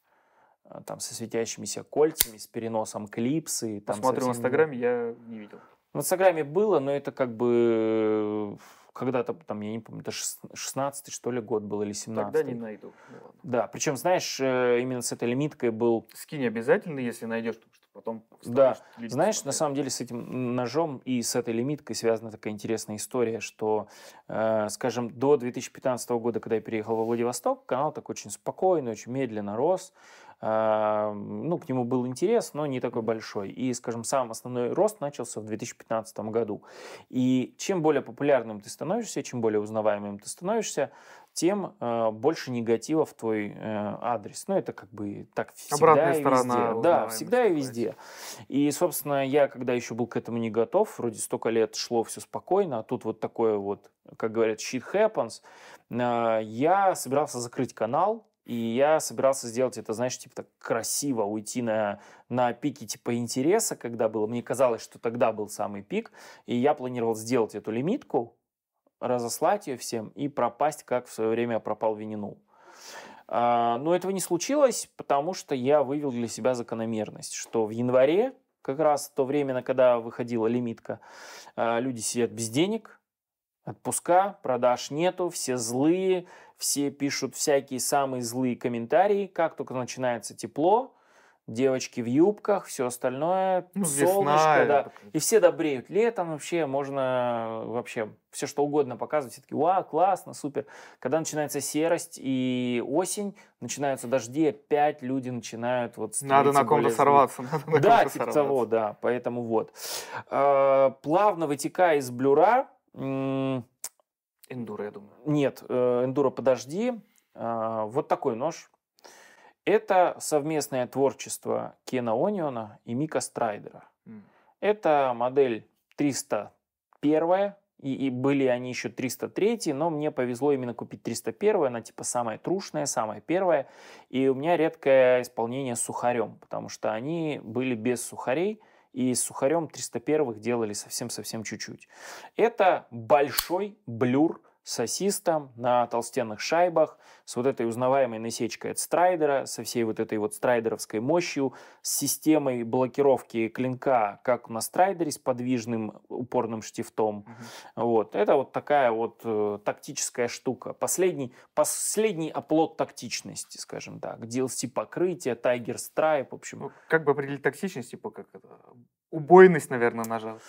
там со светящимися кольцами, с переносом клипсы. Там, Посмотрю в Инстаграме, я не видел. В Инстаграме было, но это как бы когда-то, там, я не помню, это 16 что ли год был или 17 Тогда не найду. Ну, да, причем, знаешь, именно с этой лимиткой был... Скинь обязательно, если найдешь, потом Да, знаешь, на самом деле с этим ножом и с этой лимиткой связана такая интересная история, что, э, скажем, до 2015 года, когда я переехал во Владивосток, канал так очень спокойно, очень медленно рос, а, ну, к нему был интерес, но не такой большой. И, скажем, сам основной рост начался в 2015 году. И чем более популярным ты становишься, чем более узнаваемым ты становишься, тем э, больше негатива в твой э, адрес. Ну, это как бы так всегда Обратная и сторона везде. Да, всегда и везде. И, собственно, я, когда еще был к этому не готов, вроде столько лет шло все спокойно, а тут вот такое вот, как говорят, shit happens, э, я собирался закрыть канал, и я собирался сделать это, знаешь, типа так красиво, уйти на, на пике типа интереса, когда было. Мне казалось, что тогда был самый пик. И я планировал сделать эту лимитку, разослать ее всем и пропасть, как в свое время пропал Вининул. А, но этого не случилось, потому что я вывел для себя закономерность, что в январе, как раз то время, когда выходила лимитка, а, люди сидят без денег, отпуска, продаж нету, все злые, все пишут всякие самые злые комментарии, как только начинается тепло, девочки в юбках, все остальное, ну, солнышко, весна, да, это... и все добреют. Летом вообще можно э, вообще все что угодно показывать, все таки «Ва, классно, супер». Когда начинается серость и осень, начинаются дожди, опять люди начинают вот... Надо на ком-то сорваться. Надо на да, ком-то типа сорваться. того, да, поэтому вот. Э, плавно вытекая из блюра, Эндуро, я думаю. Нет, э, эндуро, подожди. А, вот такой нож. Это совместное творчество Кена Ониона и Мика Страйдера. Mm. Это модель 301, и, и были они еще 303, но мне повезло именно купить 301, она типа самая трушная, самая первая, и у меня редкое исполнение с сухарем, потому что они были без сухарей, mm и с сухарем 301 делали совсем-совсем чуть-чуть. Это большой блюр сосистом на толстенных шайбах, с вот этой узнаваемой насечкой от страйдера, со всей вот этой вот страйдеровской мощью, с системой блокировки клинка, как на страйдере, с подвижным упорным штифтом. mm Вот. Это вот такая вот э, тактическая штука. Последний, последний оплот тактичности, скажем так. DLC-покрытие, тайгер страйп в общем. Ну, как бы определить тактичность, типа как это убойность, наверное, ножа.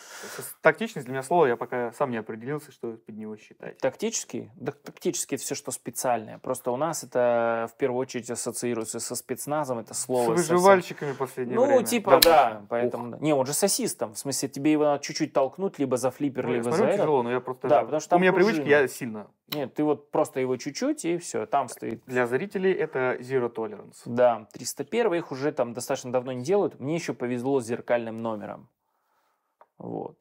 Тактичность для меня слово, я пока сам не определился, что под него считать. Такти Тактические? да тактические это все, что специальное. Просто у нас это э, в первую очередь ассоциируется со спецназом, это слово. С выживальщиками совсем... последнее Ну, время. типа, да, да поэтому... Да. Не, он же сосистом, в смысле, тебе его чуть-чуть толкнуть, либо за флиппер, ну, либо смотрю, за это. но я просто... Да, потому что там. У меня пружина. привычки, я сильно. Нет, ты вот просто его чуть-чуть, и все, там стоит. Для зрителей это Zero Tolerance. Да, 301 их уже там достаточно давно не делают. Мне еще повезло с зеркальным номером. Вот.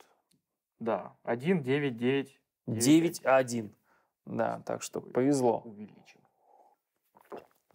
Да, 1, 9, 9, 9-1. Да, так что повезло. Увеличим.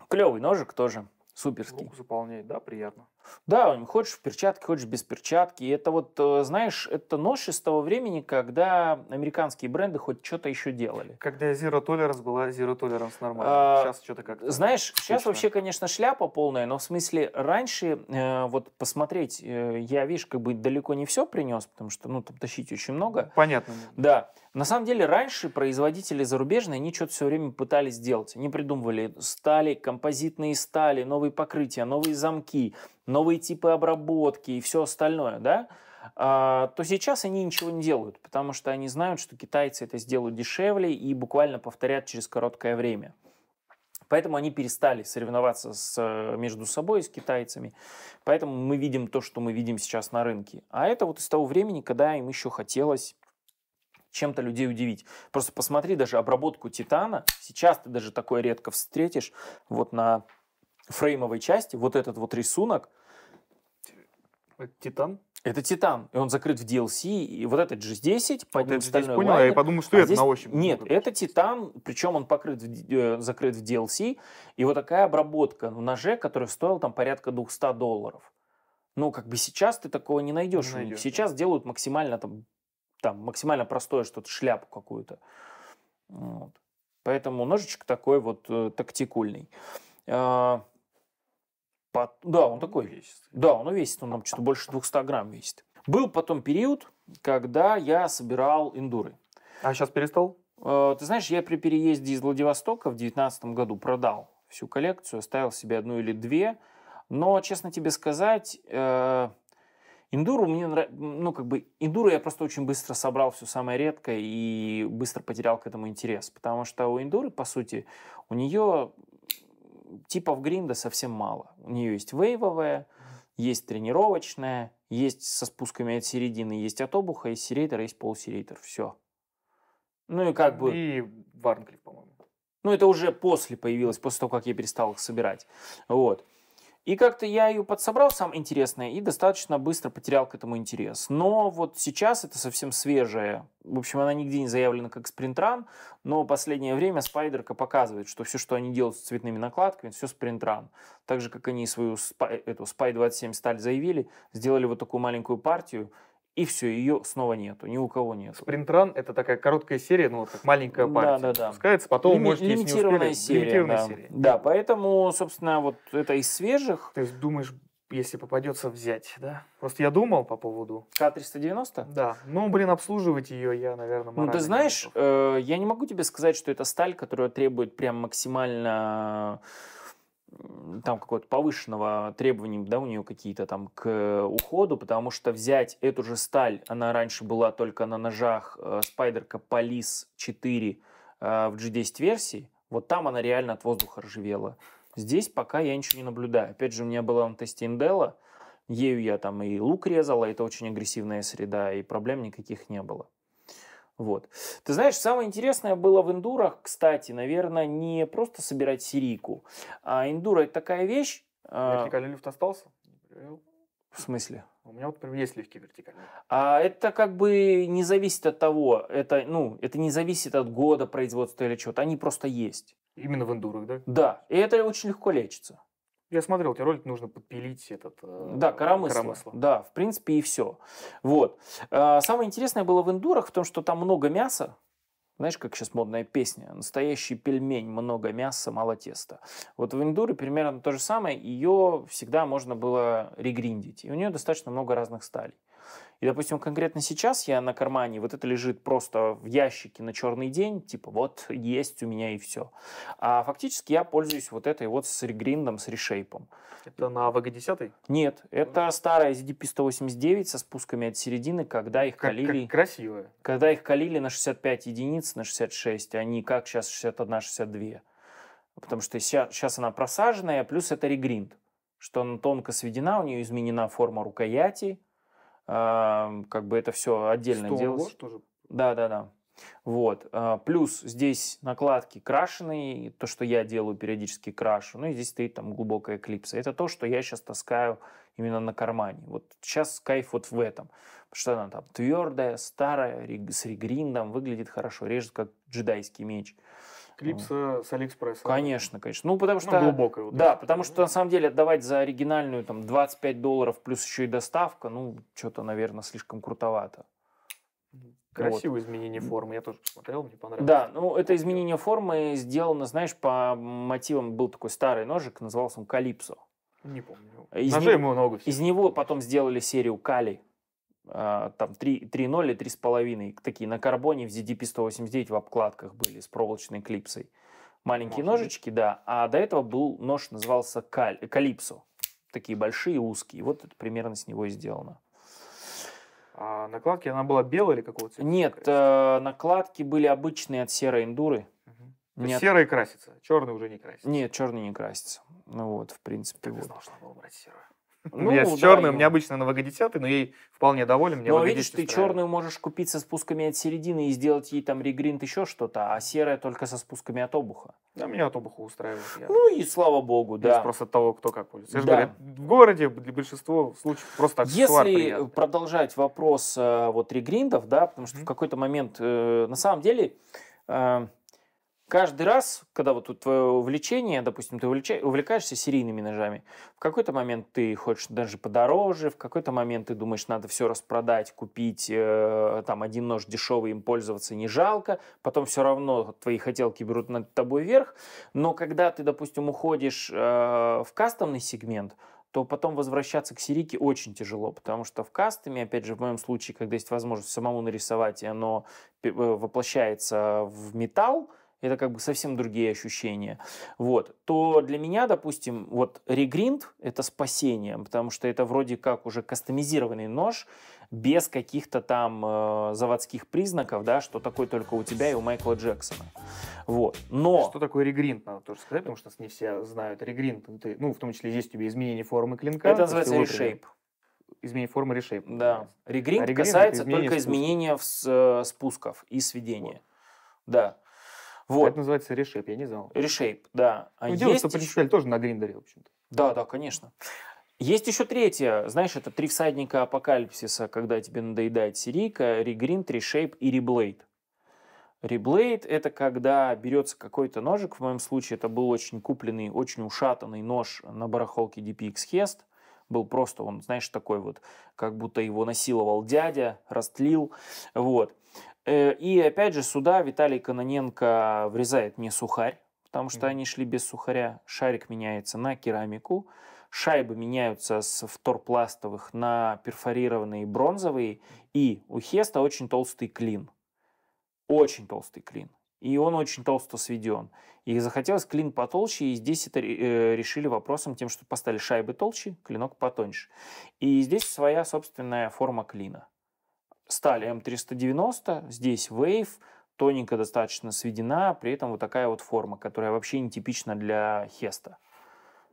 Клевый ножик тоже. Суперский. Руку заполняет, да, приятно. Да, хочешь в перчатке, хочешь без перчатки. Это вот, э, знаешь, это нож из того времени, когда американские бренды хоть что-то еще делали. Когда Zero Tolerance была Zero Tolerance нормально. А, сейчас что-то как-то... Знаешь, скучно. сейчас вообще, конечно, шляпа полная, но в смысле раньше, э, вот посмотреть, э, я, видишь, как бы далеко не все принес, потому что, ну, там тащить очень много. Понятно. Да. На самом деле, раньше производители зарубежные, они что-то все время пытались сделать, Они придумывали стали, композитные стали, новые покрытия, новые замки, новые типы обработки и все остальное, да? А, то сейчас они ничего не делают, потому что они знают, что китайцы это сделают дешевле и буквально повторят через короткое время. Поэтому они перестали соревноваться с, между собой, с китайцами. Поэтому мы видим то, что мы видим сейчас на рынке. А это вот из того времени, когда им еще хотелось чем-то людей удивить. Просто посмотри даже обработку титана. Сейчас ты даже такое редко встретишь. Вот на фреймовой части вот этот вот рисунок. Это титан? Это Титан, и он закрыт в DLC, и вот этот же 10 под вот здесь понял, лайнер, я подумал, что а это здесь... на ощупь. Нет, это, Титан, причем он покрыт в, э, закрыт в DLC, и вот такая обработка в ноже, которая стоила там порядка 200 долларов. Ну, как бы сейчас ты такого не найдешь. Не найдешь сейчас делают максимально там там максимально простое что-то, шляпу какую-то. Вот. Поэтому ножичек такой вот э, тактикульный. Э, а, по, да, он, он такой. Весит. Да, он весит, он там что-то больше 200 грамм весит. Был потом период, когда я собирал эндуры. А сейчас перестал? Э, ты знаешь, я при переезде из Владивостока в 2019 году продал всю коллекцию, оставил себе одну или две. Но, честно тебе сказать, э, Индуру мне нравится, ну как бы, индуру я просто очень быстро собрал все самое редкое и быстро потерял к этому интерес, потому что у индуры, по сути, у нее типов гринда совсем мало. У нее есть вейвовая, есть тренировочная, есть со спусками от середины, есть от обуха, есть серейтер, есть полусерейтер, все. Ну и как бы... Ну и Варнклифф, по-моему. Ну это уже после появилось, после того, как я перестал их собирать. Вот. И как-то я ее подсобрал сам интересное и достаточно быстро потерял к этому интерес. Но вот сейчас это совсем свежая. В общем, она нигде не заявлена как спринтран, но последнее время Спайдерка показывает, что все, что они делают с цветными накладками, все спринтран. Так же, как они свою спай, эту Spy 27 сталь заявили, сделали вот такую маленькую партию, и все, ее снова нету, ни у кого нет. Спринтран это такая короткая серия, ну вот как маленькая партия. Да, да, да. Пускается, потом Лими- может лимитированная не успели, серия, лимитированная да. серия. Да, поэтому, собственно, вот это из свежих. Ты думаешь, если попадется взять, да? Просто я думал по поводу... К-390? Да. Ну, блин, обслуживать ее я, наверное, Ну, ты знаешь, э, я не могу тебе сказать, что это сталь, которая требует прям максимально там какого-то повышенного требования, да, у нее какие-то там к уходу, потому что взять эту же сталь, она раньше была только на ножах э, спайдерка полис 4 э, в G10 версии, вот там она реально от воздуха ржавела. Здесь пока я ничего не наблюдаю. Опять же, у меня была на тесте Индела, ею я там и лук резала, это очень агрессивная среда, и проблем никаких не было. Вот. Ты знаешь, самое интересное было в эндурах, кстати, наверное, не просто собирать серийку, а эндура это такая вещь. А вертикальный лифт остался? В смысле? У меня вот прям есть легкий вертикальный. А это как бы не зависит от того, это, ну, это не зависит от года производства или чего-то, они просто есть. Именно в эндурах, да? Да, и это очень легко лечится. Я смотрел, тебе ролик нужно подпилить этот э, да, коромысло. коромысло. Да, в принципе и все. Вот. А, самое интересное было в эндурах в том, что там много мяса, знаешь, как сейчас модная песня? Настоящий пельмень, много мяса, мало теста. Вот в эндуре примерно то же самое. Ее всегда можно было регриндить. И у нее достаточно много разных сталей. И, допустим, конкретно сейчас я на кармане, вот это лежит просто в ящике на черный день, типа вот есть у меня и все. А фактически я пользуюсь вот этой вот с регриндом, с решейпом. Это на VG10? Нет, ну это mm. старая SDP189 со спусками от середины, когда их как, калили... Как красивая. Когда их калили на 65 единиц, на 66, а не как сейчас 61-62. Потому что сейчас она просаженная, плюс это регринд, что она тонко сведена, у нее изменена форма рукояти, как бы это все отдельно Stone делалось. Да, да, да. Вот. А, плюс здесь накладки крашеные, то, что я делаю периодически крашу. Ну и здесь стоит там глубокая клипса. Это то, что я сейчас таскаю именно на кармане. Вот сейчас кайф вот в этом. Потому что она там твердая, старая, с регриндом, выглядит хорошо, режет как джедайский меч клипса ну, с Алиэкспресса. Конечно, конечно. Ну, потому ну, что... Ну, глубокая. Вот да, это. потому что, на самом деле, отдавать за оригинальную там 25 долларов плюс еще и доставка, ну, что-то, наверное, слишком крутовато. Красивое вот. изменение формы, я тоже посмотрел, мне понравилось. Да, ну это изменение формы сделано, знаешь, по мотивам был такой старый ножик, назывался он Калипсо. Не помню. Из Ножей него, много Из него потом сделали серию Кали. А, там 3.0 и 3.5, такие на карбоне в ZDP-189 в обкладках были с проволочной клипсой. Маленькие Может ножички, быть. да, а до этого был нож, назывался каль, Калипсо. Такие большие, узкие. Вот это примерно с него и сделано. А накладки, она была белая или какого цвета? Нет, э, накладки были обычные от серой эндуры. Угу. Нет. Серый красится, а черный уже не красится. Нет, черный не красится. Ну вот, в принципе. Ты вот. знал, что надо было брать серую. Ну, я с черной, да, у меня ну, обычно на вагодесятый, но ей вполне доволен. Мне но ну, а видишь, ты устраивает. черную можешь купить со спусками от середины и сделать ей там регринт еще что-то, а серая только со спусками от обуха. Да, меня от обуха устраивает. Я... Ну и слава богу, да. Здесь просто от того, кто как пользуется. Я да. же говорю, в городе для большинства случаев просто аксессуар Если приятный. продолжать вопрос э, вот регриндов, да, потому что mm-hmm. в какой-то момент, э, на самом деле, э, каждый раз, когда вот тут твое увлечение, допустим, ты увлекаешься серийными ножами, в какой-то момент ты хочешь даже подороже, в какой-то момент ты думаешь, надо все распродать, купить э, там один нож дешевый, им пользоваться не жалко, потом все равно твои хотелки берут над тобой вверх, но когда ты, допустим, уходишь э, в кастомный сегмент, то потом возвращаться к серике очень тяжело, потому что в кастоме, опять же, в моем случае, когда есть возможность самому нарисовать, и оно э, воплощается в металл, это как бы совсем другие ощущения, вот, то для меня, допустим, вот регринт – это спасение, потому что это вроде как уже кастомизированный нож, без каких-то там э, заводских признаков, да, что такой только у тебя и у Майкла Джексона. Вот. Но... Что такое регринт, надо тоже сказать, потому что не все знают. Регринт, ты, ну, в том числе здесь у тебя изменение формы клинка. Это называется решейп. Изменение формы решейп. Да. Регринт, а регринт касается изменение только спусков. изменения э, спусков и сведения. Вот. Да. Вот. Это называется решейп, я не знал. Решейп, да. А ну, есть девушка еще... тоже на гриндере, в общем-то. Да, да, конечно. Есть еще третье, знаешь, это три всадника апокалипсиса, когда тебе надоедает серийка, регринт, решейп и реблейд. Реблейд – это когда берется какой-то ножик, в моем случае это был очень купленный, очень ушатанный нож на барахолке DPX Hest, был просто, он, знаешь, такой вот, как будто его насиловал дядя, растлил, вот. Э, и опять же, сюда Виталий Кононенко врезает мне сухарь, потому что mm-hmm. они шли без сухаря. Шарик меняется на керамику, шайбы меняются с вторпластовых на перфорированные бронзовые, и у Хеста очень толстый клин. Очень толстый клин. И он очень толсто сведен. И захотелось клин потолще, и здесь это э, решили вопросом тем, что поставили шайбы толще, клинок потоньше. И здесь своя собственная форма клина сталь М390, здесь Wave, тоненько достаточно сведена, при этом вот такая вот форма, которая вообще не типична для Хеста.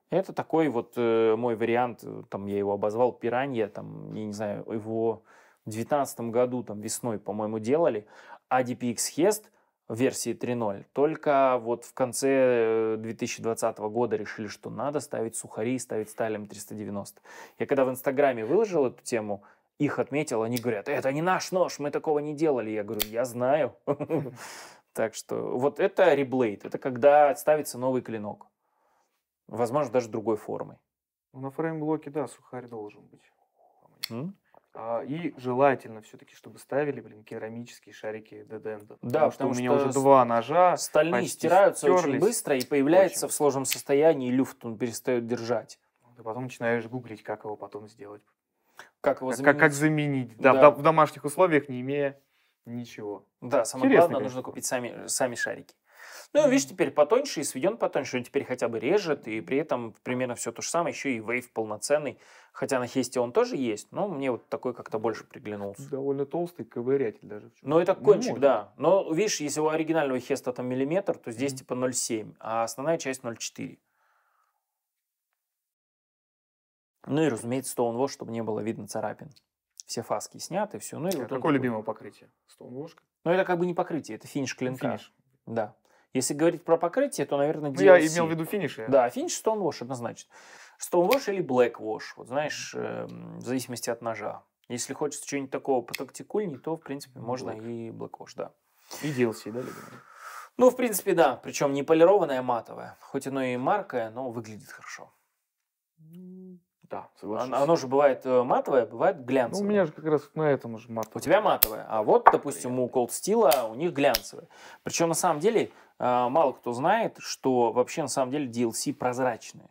Это такой вот э, мой вариант, э, там я его обозвал пиранья, там, я не знаю, его в 2019 году, там весной, по-моему, делали, а DPX Hest версии 3.0. Только вот в конце 2020 э, года решили, что надо ставить сухари и ставить сталем 390. Я когда в Инстаграме выложил эту тему, их отметил, они говорят, это не наш нож, мы такого не делали. Я говорю, я знаю. Так что вот это реблейд, это когда ставится новый клинок. Возможно, даже другой формой. Ну, на фреймблоке, да, сухарь должен быть. А, и желательно все-таки, чтобы ставили, блин, керамические шарики деденда. Да, потому, что, что у меня уже два ножа. Стальные стираются стерлись. очень быстро и появляется очень. в сложном состоянии люфт, он перестает держать. Ты потом начинаешь гуглить, как его потом сделать. Как его заменить? Как, как заменить, да, да. В, в домашних условиях, не имея ничего. Да, самое Интересно, главное, конечно. нужно купить сами, сами шарики. Ну, видишь, теперь потоньше и сведен потоньше, он теперь хотя бы режет, и при этом примерно все то же самое, еще и вейв полноценный. Хотя на хесте он тоже есть, но мне вот такой как-то больше приглянулся. Довольно толстый ковырятель даже. Ну, это кончик, ну, да. Но, видишь, если у оригинального хеста там миллиметр, то здесь mm-hmm. типа 0,7, а основная часть 0,4. Ну и, разумеется, Стоунвош, чтобы не было видно царапин. Все фаски сняты, все. Ну, и а вот какое любимое такой. покрытие? Стоунвошка? Ну, это как бы не покрытие, это финиш клинка. Финиш. Да. Если говорить про покрытие, то, наверное, DLC. Ну, я имел в виду финиш. Да, финиш Stonewash однозначно. Stonewash или Black Wash, вот знаешь, э, в зависимости от ножа. Если хочется чего-нибудь такого потактикульней, то, в принципе, ну, можно Black. и Black Wash, да. И DLC, да, любимый? Ну, в принципе, да. Причем не полированная, а матовое. Хоть оно и маркое, но выглядит хорошо. Да, соглашусь. Оно, же бывает э, матовое, бывает глянцевое. Ну, у меня же как раз на этом уже матовое. У тебя матовое, а вот, допустим, у Cold Steel а, у них глянцевое. Причем, на самом деле, э, мало кто знает, что вообще, на самом деле, DLC прозрачные.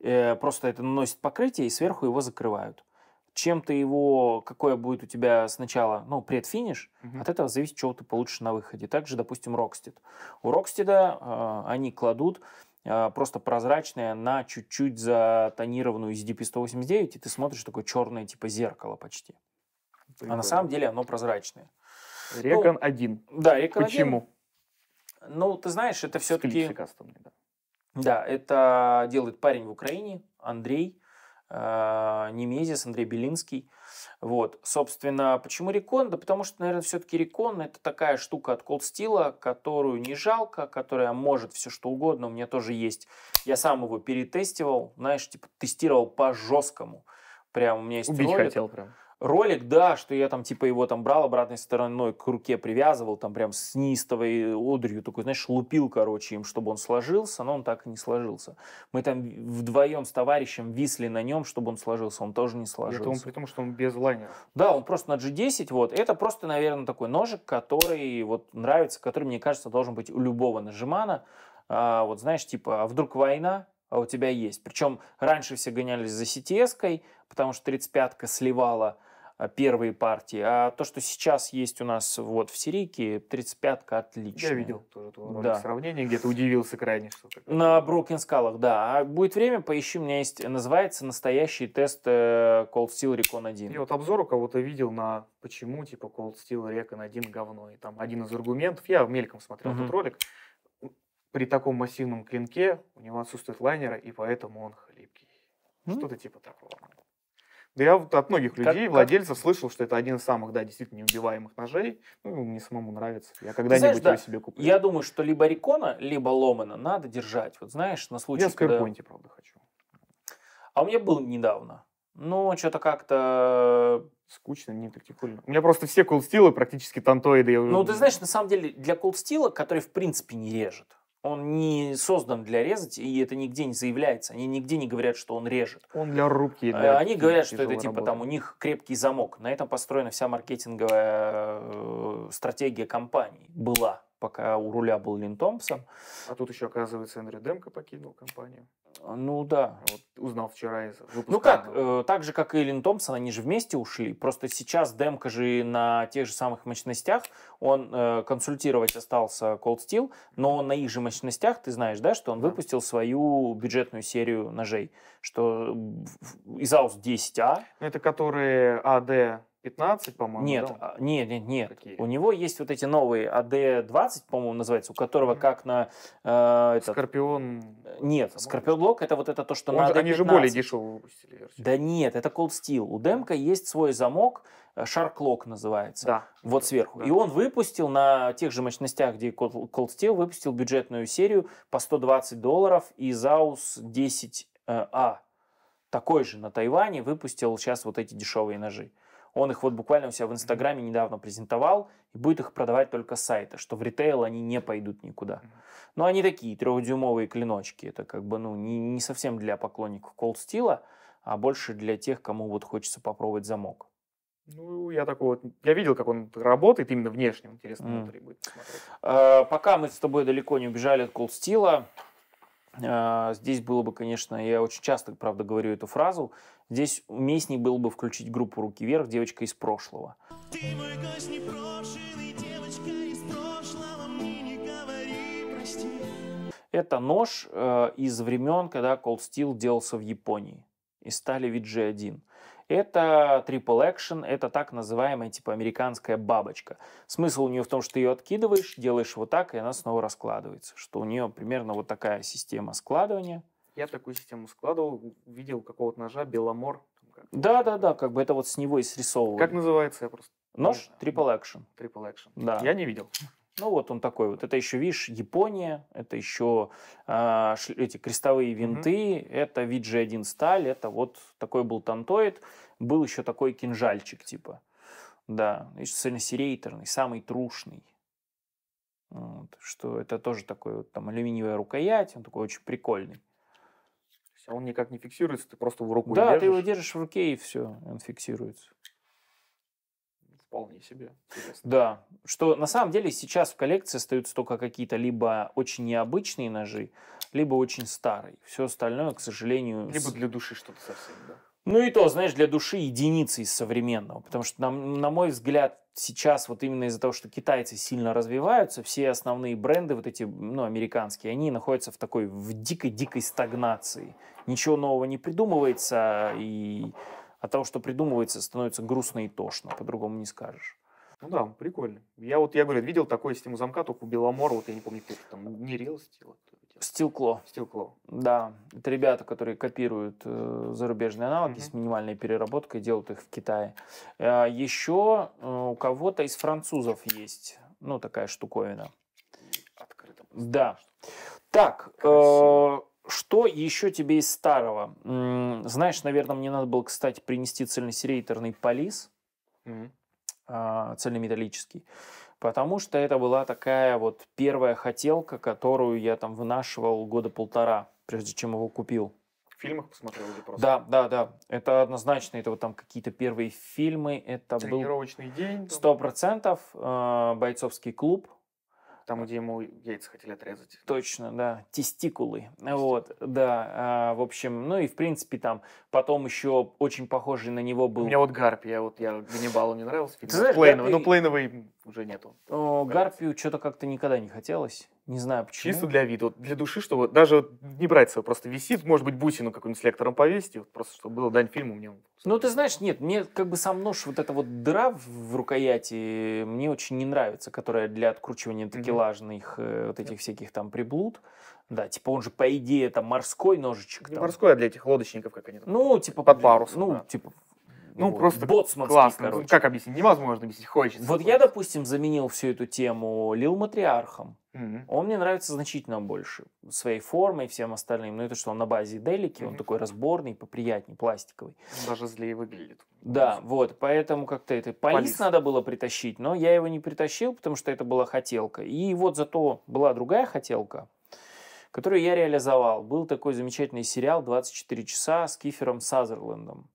Э, просто это наносит покрытие, и сверху его закрывают. Чем ты его, какое будет у тебя сначала, ну, предфиниш, угу. от этого зависит, чего ты получишь на выходе. Также, допустим, Рокстед. У Рокстеда э, они кладут а, просто прозрачная на чуть-чуть затонированную из DP189, и ты смотришь такое черное типа зеркало почти. Прикольно. А на самом деле оно прозрачное. Рекон ну, 1. Да, Рекон Почему? 1. Ну, ты знаешь, это все-таки... Да. да, это делает парень в Украине, Андрей, э, Немезис, Андрей Белинский. Вот, собственно, почему Рекон? Да потому что, наверное, все-таки Рекон это такая штука от Cold Steel, которую не жалко, которая может все что угодно, у меня тоже есть. Я сам его перетестивал, знаешь, типа тестировал по жесткому. Прям у меня есть Убить ролик. хотел прям ролик, да, что я там типа его там брал обратной стороной к руке привязывал, там прям с неистовой одрью такой, знаешь, лупил, короче, им, чтобы он сложился, но он так и не сложился. Мы там вдвоем с товарищем висли на нем, чтобы он сложился, он тоже не сложился. Это он при том, что он без лайнера. Да, он просто на G10, вот, это просто, наверное, такой ножик, который вот нравится, который, мне кажется, должен быть у любого нажимана. А, вот знаешь, типа, а вдруг война, а у тебя есть. Причем раньше все гонялись за CTS-кой, потому что 35-ка сливала а, первые партии. А то, что сейчас есть у нас вот в Сирийке, 35-ка отлично. Я видел тоже твой да. сравнение, где-то удивился крайне. Что На Брокен Скалах, да. А будет время, поищи, у меня есть, называется «Настоящий тест э, Cold Steel Recon 1». Я вот обзор у кого-то видел на почему типа Cold Steel Recon 1 говно. И там один из аргументов, я мельком смотрел угу. этот ролик, при таком массивном клинке у него отсутствует лайнера, и поэтому он хлипкий. Ну, Что-то типа такого. Да я вот от многих людей, как, владельцев, как? слышал, что это один из самых, да, действительно неубиваемых ножей. Ну, мне самому нравится. Я когда-нибудь да, его себе куплю. Я думаю, что либо Рикона, либо Ломана надо держать. Вот знаешь, на случай, Я в когда... Скайпонте, правда, хочу. А у меня был недавно. Ну, что-то как-то... Скучно, не практикульно. У меня просто все колдстилы практически тантоиды. Ну, ты знаешь, на самом деле, для колдстила, который в принципе не режет, он не создан для резать, и это нигде не заявляется. Они нигде не говорят, что он режет. Он для рубки. Э, для Они говорят, что это типа работы. там у них крепкий замок. На этом построена вся маркетинговая э, стратегия компании была пока у руля был Лин Томпсон. А тут еще, оказывается, Эндрю Демко покинул компанию. А, ну да. Вот узнал вчера из выпуска. Ну как, э, так же, как и Лин Томпсон, они же вместе ушли. Просто сейчас Демка же на тех же самых мощностях, он э, консультировать остался Cold Steel, но на их же мощностях, ты знаешь, да, что он да. выпустил свою бюджетную серию ножей, что из AUS 10А. Это которые АД 15, по-моему. Нет, да? А, нет, нет, нет. Какие? У него есть вот эти новые AD20, а по-моему, называется, у которого как на... Э, этот... Скорпион... Э, нет, Скорпион Блок это вот это то, что Он на они же более дешевые выпустили. Версию. Да нет, это Cold Steel. У Демка есть свой замок, э, Shark Lock называется. Да. Вот сверху. Да. И он выпустил на тех же мощностях, где Cold Steel, выпустил бюджетную серию по 120 долларов и Заус 10А. Э, такой же на Тайване выпустил сейчас вот эти дешевые ножи. Он их вот буквально у себя в Инстаграме недавно презентовал и будет их продавать только с сайта, что в ритейл они не пойдут никуда. Но они такие, трехдюймовые клиночки. Это как бы ну, не, не совсем для поклонников колдстила, а больше для тех, кому вот хочется попробовать замок. Ну, я такого, я видел, как он работает именно внешним, интересно, mm. внутри будет смотреть. Э, пока мы с тобой далеко не убежали от колдстила, а, здесь было бы, конечно, я очень часто, правда, говорю эту фразу, здесь уместнее было бы включить группу «Руки вверх» «Девочка из прошлого». Ты мой гость непрошенный, девочка из прошлого, мне не говори, прости. Это нож э, из времен, когда Cold Steel делался в Японии из стали VG1. Это triple action, это так называемая типа американская бабочка. Смысл у нее в том, что ты ее откидываешь, делаешь вот так, и она снова раскладывается. Что у нее примерно вот такая система складывания. Я такую систему складывал, видел какого-то ножа, Беломор. Да, да, да, как бы это вот с него и срисовывали. Как называется, я просто... Нож Triple Action. Triple Action. Да. Я не видел. Ну вот он такой вот. Это еще, видишь, Япония, это еще э, а, эти крестовые винты, mm-hmm. это VG1 сталь, это вот такой был тантоид. Был еще такой кинжальчик типа. Да, еще сильно самый трушный. Вот, что это тоже такой вот там алюминиевая рукоять, он такой очень прикольный. он никак не фиксируется, ты просто в руку Да, держишь. ты его держишь в руке и все, он фиксируется. Вполне себе. Интересно. Да. Что на самом деле сейчас в коллекции остаются только какие-то либо очень необычные ножи, либо очень старые. Все остальное, к сожалению... Либо для души что-то совсем, да? Ну и то, знаешь, для души единицы из современного. Потому что, на, на мой взгляд, сейчас вот именно из-за того, что китайцы сильно развиваются, все основные бренды вот эти, ну, американские, они находятся в такой, в дикой-дикой стагнации. Ничего нового не придумывается, и от того, что придумывается, становится грустно и тошно, по-другому не скажешь. Ну да, прикольно. Я вот, я говорю, видел такую систему замка, только у Беломора, вот я не помню, кто там, не Real Steel. А Стилкло. Стилкло. Да, это ребята, которые копируют э, зарубежные аналоги mm-hmm. с минимальной переработкой, делают их в Китае. Э, еще э, у кого-то из французов есть, ну такая штуковина. Открыто. Да. Так. Э, что еще тебе из старого? Знаешь, наверное, мне надо было, кстати, принести цельносерейторный полис, mm-hmm. цельнометаллический, потому что это была такая вот первая хотелка, которую я там вынашивал года полтора, прежде чем его купил. В фильмах посмотрел или просто? Да, да, да. Это однозначно, это вот там какие-то первые фильмы. Это Тренировочный был... день. Сто процентов. А, бойцовский клуб там, где ему яйца хотели отрезать. Точно, да, тестикулы. Тестикулы. Вот, да, а, в общем, ну и, в принципе, там потом еще очень похожий на него был... У меня вот гарп, я вот, я Ганнибалу не нравился. Ты знаешь, Плейновый, Гарпи... ну Плейновый уже нету. О, Гарпию что-то как-то никогда не хотелось. Не знаю почему. Чисто для вида, вот для души, чтобы даже вот не брать своего, просто висит, может быть, бусину какую-нибудь с лектором повесить, вот просто чтобы было дань фильму мне. Ну, ты знаешь, нет, мне как бы сам нож, вот эта вот дыра в рукояти, мне очень не нравится, которая для откручивания такелажных mm-hmm. вот этих всяких там приблуд. Да, типа он же, по идее, там морской ножичек. Не там. морской, а для этих лодочников, как они там. Ну, типа... Под парусом. Ну, да. типа, ну, вот. просто боцманский, классно. короче. Как объяснить? Невозможно объяснить, хочется. Вот я, допустим, заменил всю эту тему Лил Матриархом. Mm-hmm. Он мне нравится значительно больше своей формой и всем остальным. Ну это что он на базе делики, mm-hmm. он такой разборный, поприятнее, пластиковый. Даже злее выглядит. Да, вот, поэтому как-то это полис, полис надо было притащить, но я его не притащил, потому что это была хотелка. И вот зато была другая хотелка, которую я реализовал. Был такой замечательный сериал «24 часа» с Кифером Сазерлендом.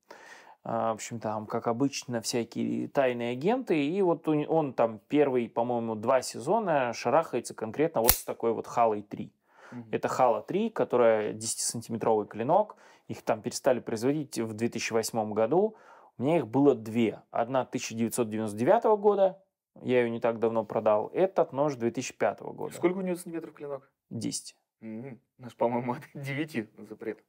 А, в общем, там, как обычно, всякие тайные агенты. И вот он там первый, по-моему, два сезона шарахается конкретно вот с такой вот Халой 3. mm Это Хала 3, которая 10-сантиметровый клинок. Их там перестали производить в 2008 году. У меня их было две. Одна 1999 года, я ее не так давно продал. Этот нож 2005 года. Сколько у него сантиметров клинок? 10. mm У нас, по-моему, от 9 запрет.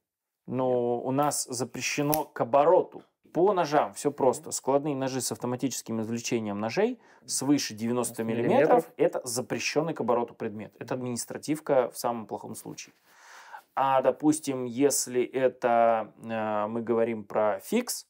Но ну, у нас запрещено к обороту по ножам все просто. Складные ножи с автоматическим извлечением ножей свыше 90 миллиметров это запрещенный к обороту предмет. Это административка в самом плохом случае. А, допустим, если это э, мы говорим про фикс,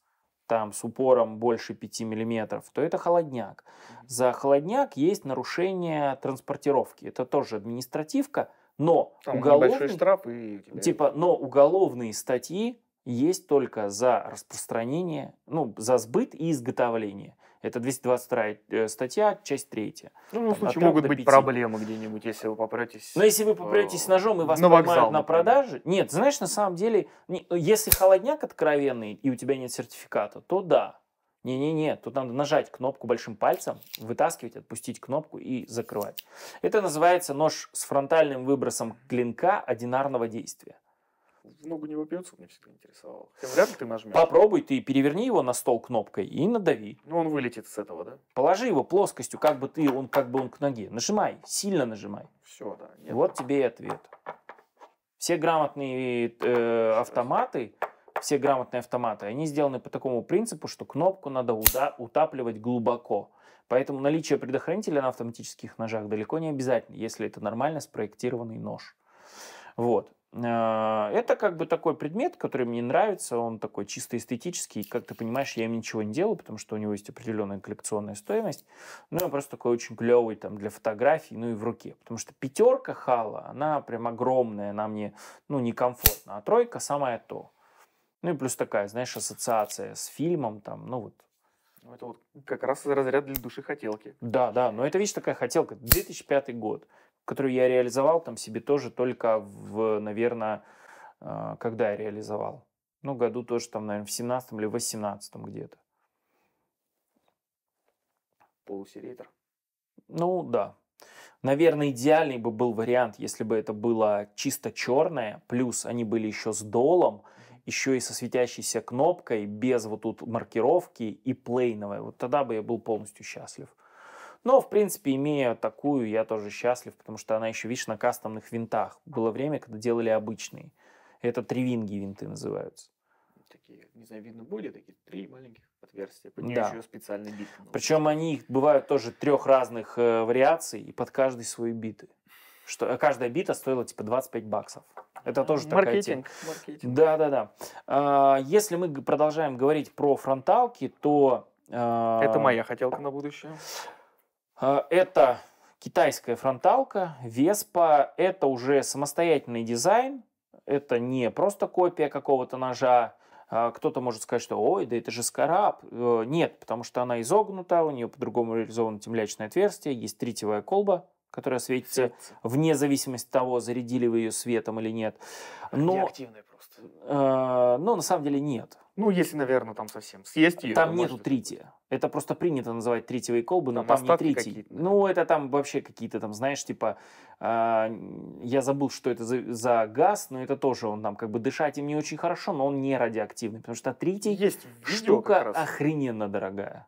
там с упором больше 5 миллиметров то это холодняк. За холодняк есть нарушение транспортировки. Это тоже административка, но, там уголовный, штраф и... типа, но уголовные статьи есть только за распространение, ну, за сбыт и изготовление. Это 222 э, статья, часть 3. Ну, в случае могут быть 5. проблемы где-нибудь, если вы попретесь... Но если вы попретесь э, ножом и вас на поймают вокзал, на продаже... Нет, знаешь, на самом деле, если холодняк откровенный и у тебя нет сертификата, то да. Не-не-не, тут надо нажать кнопку большим пальцем, вытаскивать, отпустить кнопку и закрывать. Это называется нож с фронтальным выбросом клинка одинарного действия в ногу не вопьется, мне всегда интересовало. вряд ли ты нажмешь. Попробуй ты переверни его на стол кнопкой и надави. Ну, он вылетит с этого, да? Положи его плоскостью, как бы ты, он как бы он к ноге. Нажимай, сильно нажимай. Все, да. Нет. Вот тебе и ответ. Все грамотные э, автоматы, все грамотные автоматы, они сделаны по такому принципу, что кнопку надо утапливать глубоко. Поэтому наличие предохранителя на автоматических ножах далеко не обязательно, если это нормально спроектированный нож. Вот. А, это как бы такой предмет, который мне нравится, он такой чисто эстетический, как ты понимаешь, я им ничего не делаю, потому что у него есть определенная коллекционная стоимость, но ну, он просто такой очень клевый там для фотографий, ну и в руке, потому что пятерка хала, она прям огромная, она мне, ну, некомфортно, а тройка самое то. Ну и плюс такая, знаешь, ассоциация с фильмом там, ну вот, ну, это вот как раз разряд для души хотелки. Да, да, но это, видишь, такая хотелка. 2005 год которую я реализовал там себе тоже только в, наверное, а, когда я реализовал. Ну, году тоже там, наверное, в 17 или 18 где-то. Полусеритр. Ну, да. Наверное, идеальный бы был вариант, если бы это было чисто черное, плюс они были еще с долом, еще и со светящейся кнопкой, без вот тут маркировки и плейновой. Вот тогда бы я был полностью счастлив. Но, в принципе, имея такую, я тоже счастлив, потому что она еще, видишь, на кастомных винтах. Было время, когда делали обычные. Это тривинги винты называются. Такие, не знаю, видно были такие три маленьких отверстия. Под да. еще специальный бит. Причем они бывают тоже трех разных э, вариаций и под каждый свои биты. Что, э, каждая бита стоила типа 25 баксов. Это тоже маркетинг, такая тема. Маркетинг. Да, да, да. А, если мы продолжаем говорить про фронталки, то... Э, Это моя хотелка на будущее. Э, это китайская фронталка, Веспа, это уже самостоятельный дизайн, это не просто копия какого-то ножа, э, кто-то может сказать, что ой, да это же скараб. Э, нет, потому что она изогнута, у нее по-другому реализовано темлячное отверстие, есть тритевая колба, которая светится, светится вне зависимости от того, зарядили вы ее светом или нет. Но, Неактивная просто. Э, но на самом деле нет. Ну, если, наверное, там совсем съесть ее. Там нету может... Это просто принято называть тритиевые колбы, но там, там не трити. Ну, это там вообще какие-то там, знаешь, типа, э, я забыл, что это за, за газ, но это тоже он там как бы дышать им не очень хорошо, но он не радиоактивный, потому что тритий Есть штука охрененно дорогая.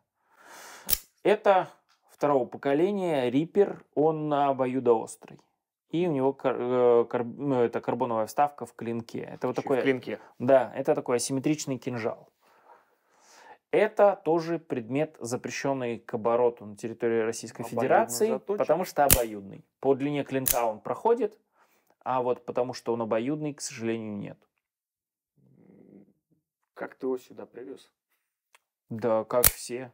Это второго поколения, Риппер, он обоюдоострый и у него кар- э, кар- ну, это карбоновая вставка в клинке. Это вот Еще такой, в клинке. Да, это такой асимметричный кинжал. Это тоже предмет, запрещенный к обороту на территории Российской Обоюдный Федерации, заточен. потому что обоюдный. По длине клинка он проходит, а вот потому что он обоюдный, к сожалению, нет. Как ты его сюда привез? Да, как все.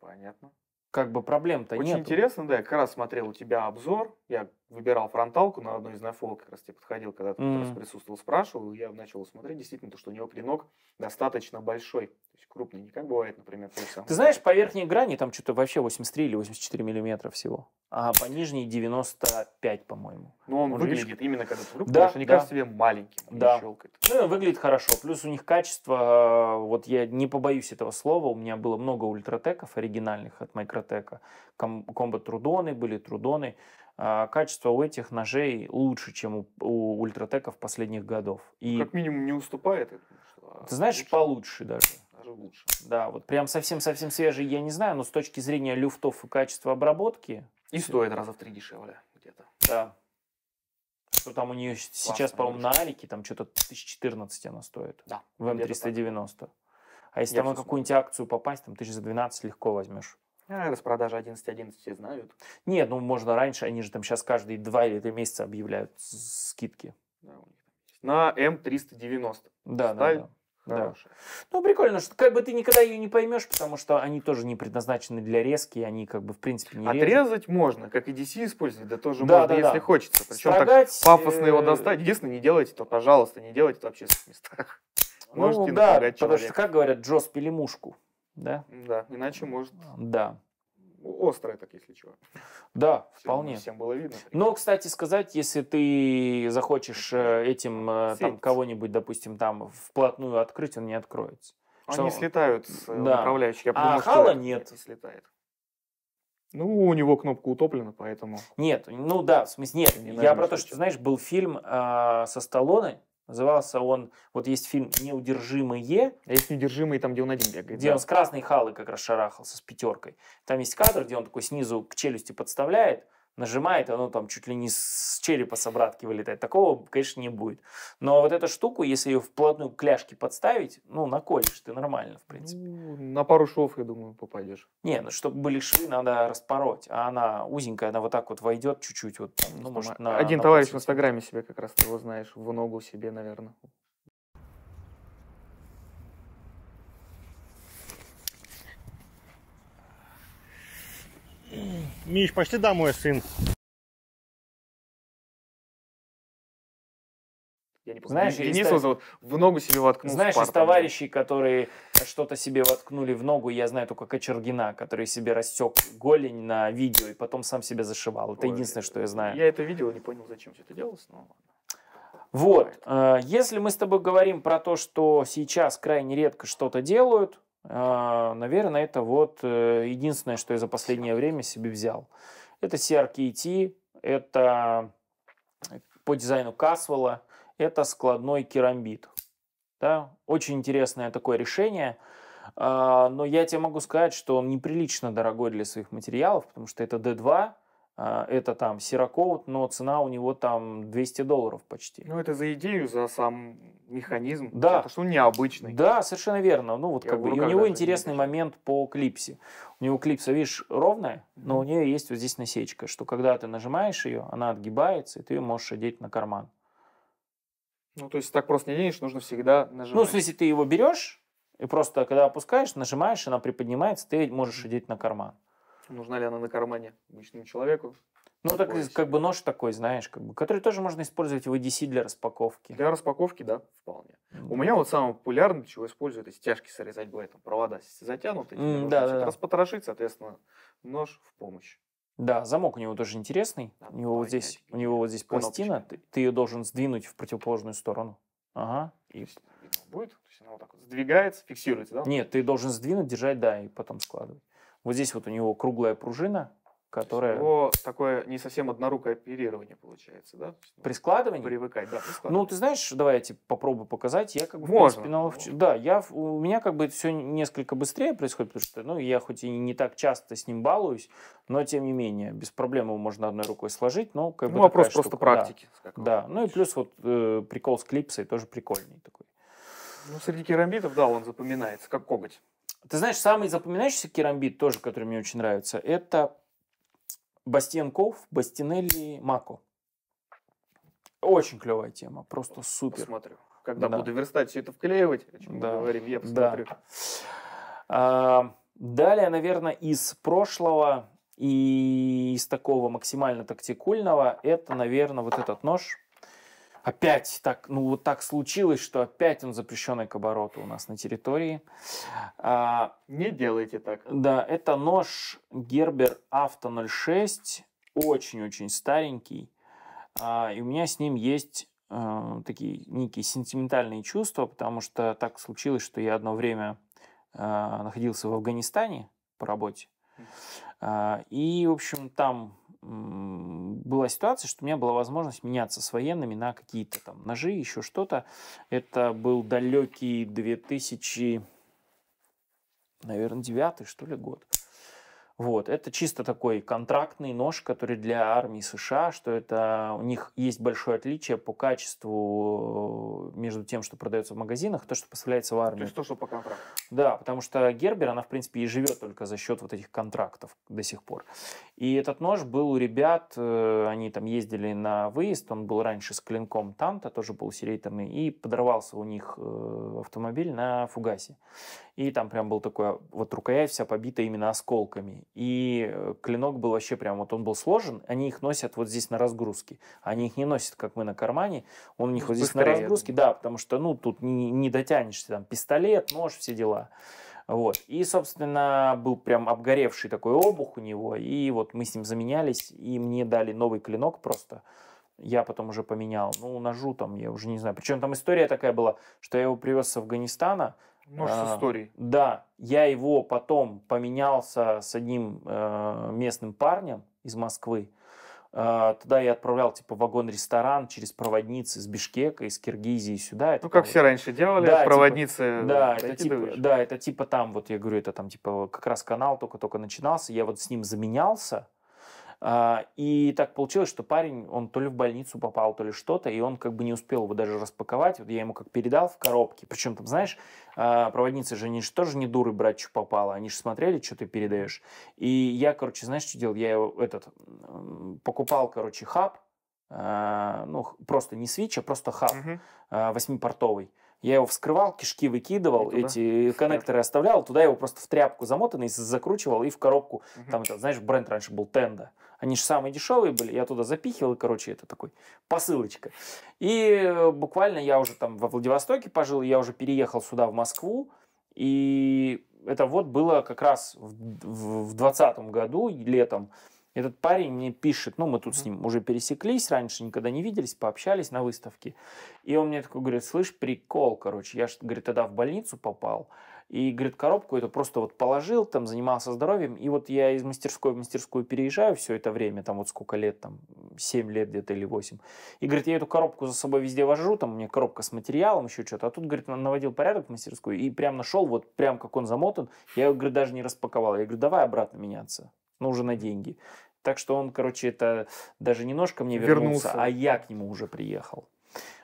Понятно как бы проблем-то нет. Очень нету. интересно, да, я как раз смотрел у тебя обзор, я выбирал фронталку на одной из нафол, как раз тебе подходил, когда ты mm-hmm. присутствовал, спрашивал, я начал смотреть, действительно, то, что у него клинок достаточно большой, то есть крупный, не как бывает, например, тот самый. Ты знаешь, по верхней грани там что-то вообще 83 или 84 миллиметра всего, а по нижней 95, по-моему. Ну, он Может, выглядит видишь? именно когда ты вруб, да, потому не да. кажется тебе маленьким, да. щелкает. Ну, выглядит хорошо, плюс у них качество, вот я не побоюсь этого слова, у меня было много ультратеков оригинальных от Майкротека, комбат трудоны были, трудоны, а, качество у этих ножей лучше, чем у, у ультратеков последних годов. Ну, и... Как минимум не уступает этому. Что... Ты знаешь, лучше. получше даже. Даже лучше. Да, вот прям совсем-совсем свежий, я не знаю, но с точки зрения люфтов и качества обработки... И все... стоит раза в три дешевле где-то. Да. Что там у нее Классно, сейчас, по-моему, на Алике там что-то 1014 она стоит. Да. В М390. А если я там на какую-нибудь акцию попасть, там тысяч за 12 легко возьмешь. А, распродажи 11.11 все знают. Нет, ну можно раньше, они же там сейчас каждые два или три месяца объявляют скидки. На М390. Эм да, да, да. Хорошая. Да. Ну, прикольно, что как бы ты никогда ее не поймешь, потому что они тоже не предназначены для резки, они как бы в принципе не Отрезать режут. можно, как и DC использовать, да тоже да, можно, да, если да. хочется. Причем Строгать, так пафосно его э, достать. Единственное, не делайте то, пожалуйста, не делайте это в общественных местах. Ну, Можете да, потому что, как говорят, джос пилимушку. мушку да? Да, иначе может... Да. Острая, так, если чего. Да, всем, вполне. Всем было видно. Но, кстати сказать, если ты захочешь э, этим э, там кого-нибудь, допустим, там вплотную открыть, он не откроется. Они что... слетают с э, да. управляющих. Я а подумал, а хала нет. Не слетает. Ну, у него кнопка утоплена, поэтому... Нет, ну да, в смысле, нет. Не я про то, что, знаешь, был фильм э, со Сталлоне, Назывался он, вот есть фильм «Неудержимые». А есть «Неудержимые», там, где он один бегает. Где да. он с красной халой как раз шарахался, с пятеркой. Там есть кадр, где он такой снизу к челюсти подставляет, нажимает, и оно там чуть ли не с черепа собратки вылетает. Такого, конечно, не будет. Но вот эту штуку, если ее вплотную к ляжке подставить, ну, наколешь ты нормально, в принципе. Ну, на пару швов, я думаю, попадешь. Не, ну, чтобы были швы, надо распороть. А она узенькая, она вот так вот войдет чуть-чуть. Вот, ну, может, на, Один на товарищ в Инстаграме себе как раз, ты его знаешь, в ногу себе, наверное, Миш, пошли домой, сын. Я не Знаешь, Денис из... зовут, в ногу себе воткнул. Знаешь, из товарищей, которые что-то себе воткнули в ногу, я знаю только Кочергина, который себе растек голень на видео и потом сам себя зашивал. Это Ой, единственное, что я знаю. Я это видел, не понял, зачем все это делалось, но Вот, Бывает. Э, если мы с тобой говорим про то, что сейчас крайне редко что-то делают, а, наверное, это вот э, единственное, что я за последнее время себе взял. Это CRKT, это э, по дизайну Касвелла, это складной керамбит. Да? Очень интересное такое решение, а, но я тебе могу сказать, что он неприлично дорогой для своих материалов, потому что это D2, а, это там Сирокоут, но цена у него там 200 долларов почти. Ну, это за идею, за сам механизм. Да. Потому что он необычный. Да, совершенно верно. Ну, вот Я как бы. И у него интересный не момент по клипсе. У него клипса, видишь, ровная, но mm-hmm. у нее есть вот здесь насечка, что когда ты нажимаешь ее, она отгибается, и ты ее можешь одеть на карман. Ну, то есть так просто не денешь, нужно всегда нажимать. Ну, в смысле, ты его берешь, и просто когда опускаешь, нажимаешь, она приподнимается, ты можешь одеть на карман нужна ли она на кармане обычному человеку. Ну, так, как бы нож такой, знаешь, как бы, который тоже можно использовать в EDC для распаковки. Для распаковки, да, вполне. Mm. У меня вот самое популярное, чего использую, это стяжки срезать там Провода затянуты, mm, да, да, да. распотрошить, соответственно, нож в помощь. Да, замок у него тоже интересный. Да, у него вот здесь, у него вот здесь пластина, ты, ты ее должен сдвинуть в противоположную сторону. Ага. И... Есть, будет? То есть она вот так вот сдвигается, фиксируется, да? Нет, ты должен сдвинуть, держать, да, и потом складывать. Вот здесь вот у него круглая пружина, которая... Его такое не совсем однорукое оперирование получается, да? Ну, при складывании? Привыкать, да, при Ну, ты знаешь, давай я тебе попробую показать. Я как бы, Можно. Пинал... Можно. Да, я, у меня как бы это все несколько быстрее происходит, потому что, ну, я хоть и не так часто с ним балуюсь, но тем не менее, без проблем его можно одной рукой сложить, но как ну, бы вопрос просто штука. практики. Да, да. ну и плюс вот э, прикол с клипсой тоже прикольный такой. Ну, среди керамбитов, да, он запоминается, как коготь. Ты знаешь, самый запоминающийся керамбит, тоже, который мне очень нравится, это Бастиенков, Бастинелли, Мако. Очень клевая тема, просто супер. Посмотрю. Когда да. буду верстать все это вклеивать, о чем да. мы говорим, я посмотрю. Да. А, далее, наверное, из прошлого и из такого максимально тактикульного, это, наверное, вот этот нож – опять так, ну вот так случилось, что опять он запрещенный к обороту у нас на территории. А, Не делайте так. Да, это нож Gerber Auto 06, очень-очень старенький. А, и у меня с ним есть а, такие некие сентиментальные чувства, потому что так случилось, что я одно время а, находился в Афганистане по работе. А, и, в общем, там была ситуация, что у меня была возможность меняться с военными на какие-то там ножи, еще что-то. Это был далекий 2000, наверное, девятый, что ли, год. Вот. Это чисто такой контрактный нож, который для армии США, что это у них есть большое отличие по качеству э, между тем, что продается в магазинах, и то, что поставляется в армию. То есть то, что по контракту. Да, потому что Гербер, она, в принципе, и живет только за счет вот этих контрактов до сих пор. И этот нож был у ребят, э, они там ездили на выезд, он был раньше с клинком Танта, тоже был серейторный, и подорвался у них э, автомобиль на фугасе. И там прям был такой, а, вот рукоять вся побита именно осколками. И э, клинок был вообще прям, вот он был сложен, они их носят вот здесь на разгрузке. Они их не носят, как мы на кармане, он у них ну, вот здесь на разгрузке, да, потому что, ну, тут не, не дотянешься, там, пистолет, нож, все дела. Вот. И, собственно, был прям обгоревший такой обух у него. И вот мы с ним заменялись, и мне дали новый клинок просто. Я потом уже поменял. Ну, ножу там, я уже не знаю. Причем там история такая была, что я его привез с Афганистана, Множество а, историй. Да, я его потом поменялся с одним э, местным парнем из Москвы. Э, тогда я отправлял типа вагон-ресторан через проводницы из Бишкека, из Киргизии сюда. Это ну, как вот... все раньше делали, да, типа, проводницы. Типа, да, это типа, да, это типа там, вот я говорю, это там типа как раз канал только-только начинался. Я вот с ним заменялся а, и так получилось, что парень, он то ли в больницу попал, то ли что-то, и он как бы не успел его даже распаковать. Вот я ему как передал в коробке. Причем там, знаешь, а, проводницы же, они же тоже не дуры брать, что попало. Они же смотрели, что ты передаешь. И я, короче, знаешь, что делал? Я его, этот, покупал, короче, хаб, а, ну, просто не свитч, а просто хаб восьмипортовый. Угу. Я его вскрывал, кишки выкидывал, туда? эти коннекторы оставлял, туда его просто в тряпку замотанный закручивал и в коробку. Там, это, знаешь, бренд раньше был Тенда. Они же самые дешевые были. Я туда запихивал, короче, это такой посылочка. И э, буквально я уже там во Владивостоке пожил, я уже переехал сюда, в Москву. И это вот было как раз в 2020 году, летом. Этот парень мне пишет, ну, мы тут с ним уже пересеклись, раньше никогда не виделись, пообщались на выставке. И он мне такой говорит, слышь, прикол, короче, я же, говорит, тогда в больницу попал. И, говорит, коробку это просто вот положил, там занимался здоровьем. И вот я из мастерской в мастерскую переезжаю все это время, там вот сколько лет, там 7 лет где-то или 8. И, говорит, я эту коробку за собой везде вожу, там у меня коробка с материалом, еще что-то. А тут, говорит, наводил порядок в мастерскую и прям нашел, вот прям как он замотан. Я его, говорит, даже не распаковал. Я говорю, давай обратно меняться. Ну, уже на деньги. Так что он, короче, это даже немножко мне вернулся, вернулся. а я к нему уже приехал.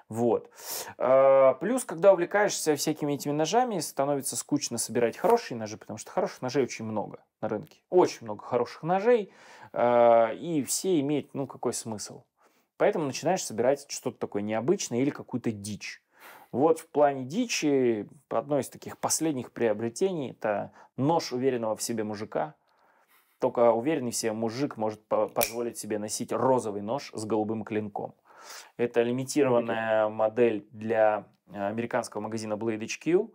Вот. А, плюс, когда увлекаешься всякими этими ножами, становится скучно собирать хорошие ножи, потому что хороших ножей очень много на рынке. Очень много хороших ножей, а, и все имеют ну, какой смысл? Поэтому начинаешь собирать что-то такое необычное или какую-то дичь. Вот в плане дичи одно из таких последних приобретений – это нож уверенного в себе мужика. Только уверенный в себе мужик может позволить себе носить розовый нож с голубым клинком. Это лимитированная модель для э, американского магазина Blade HQ.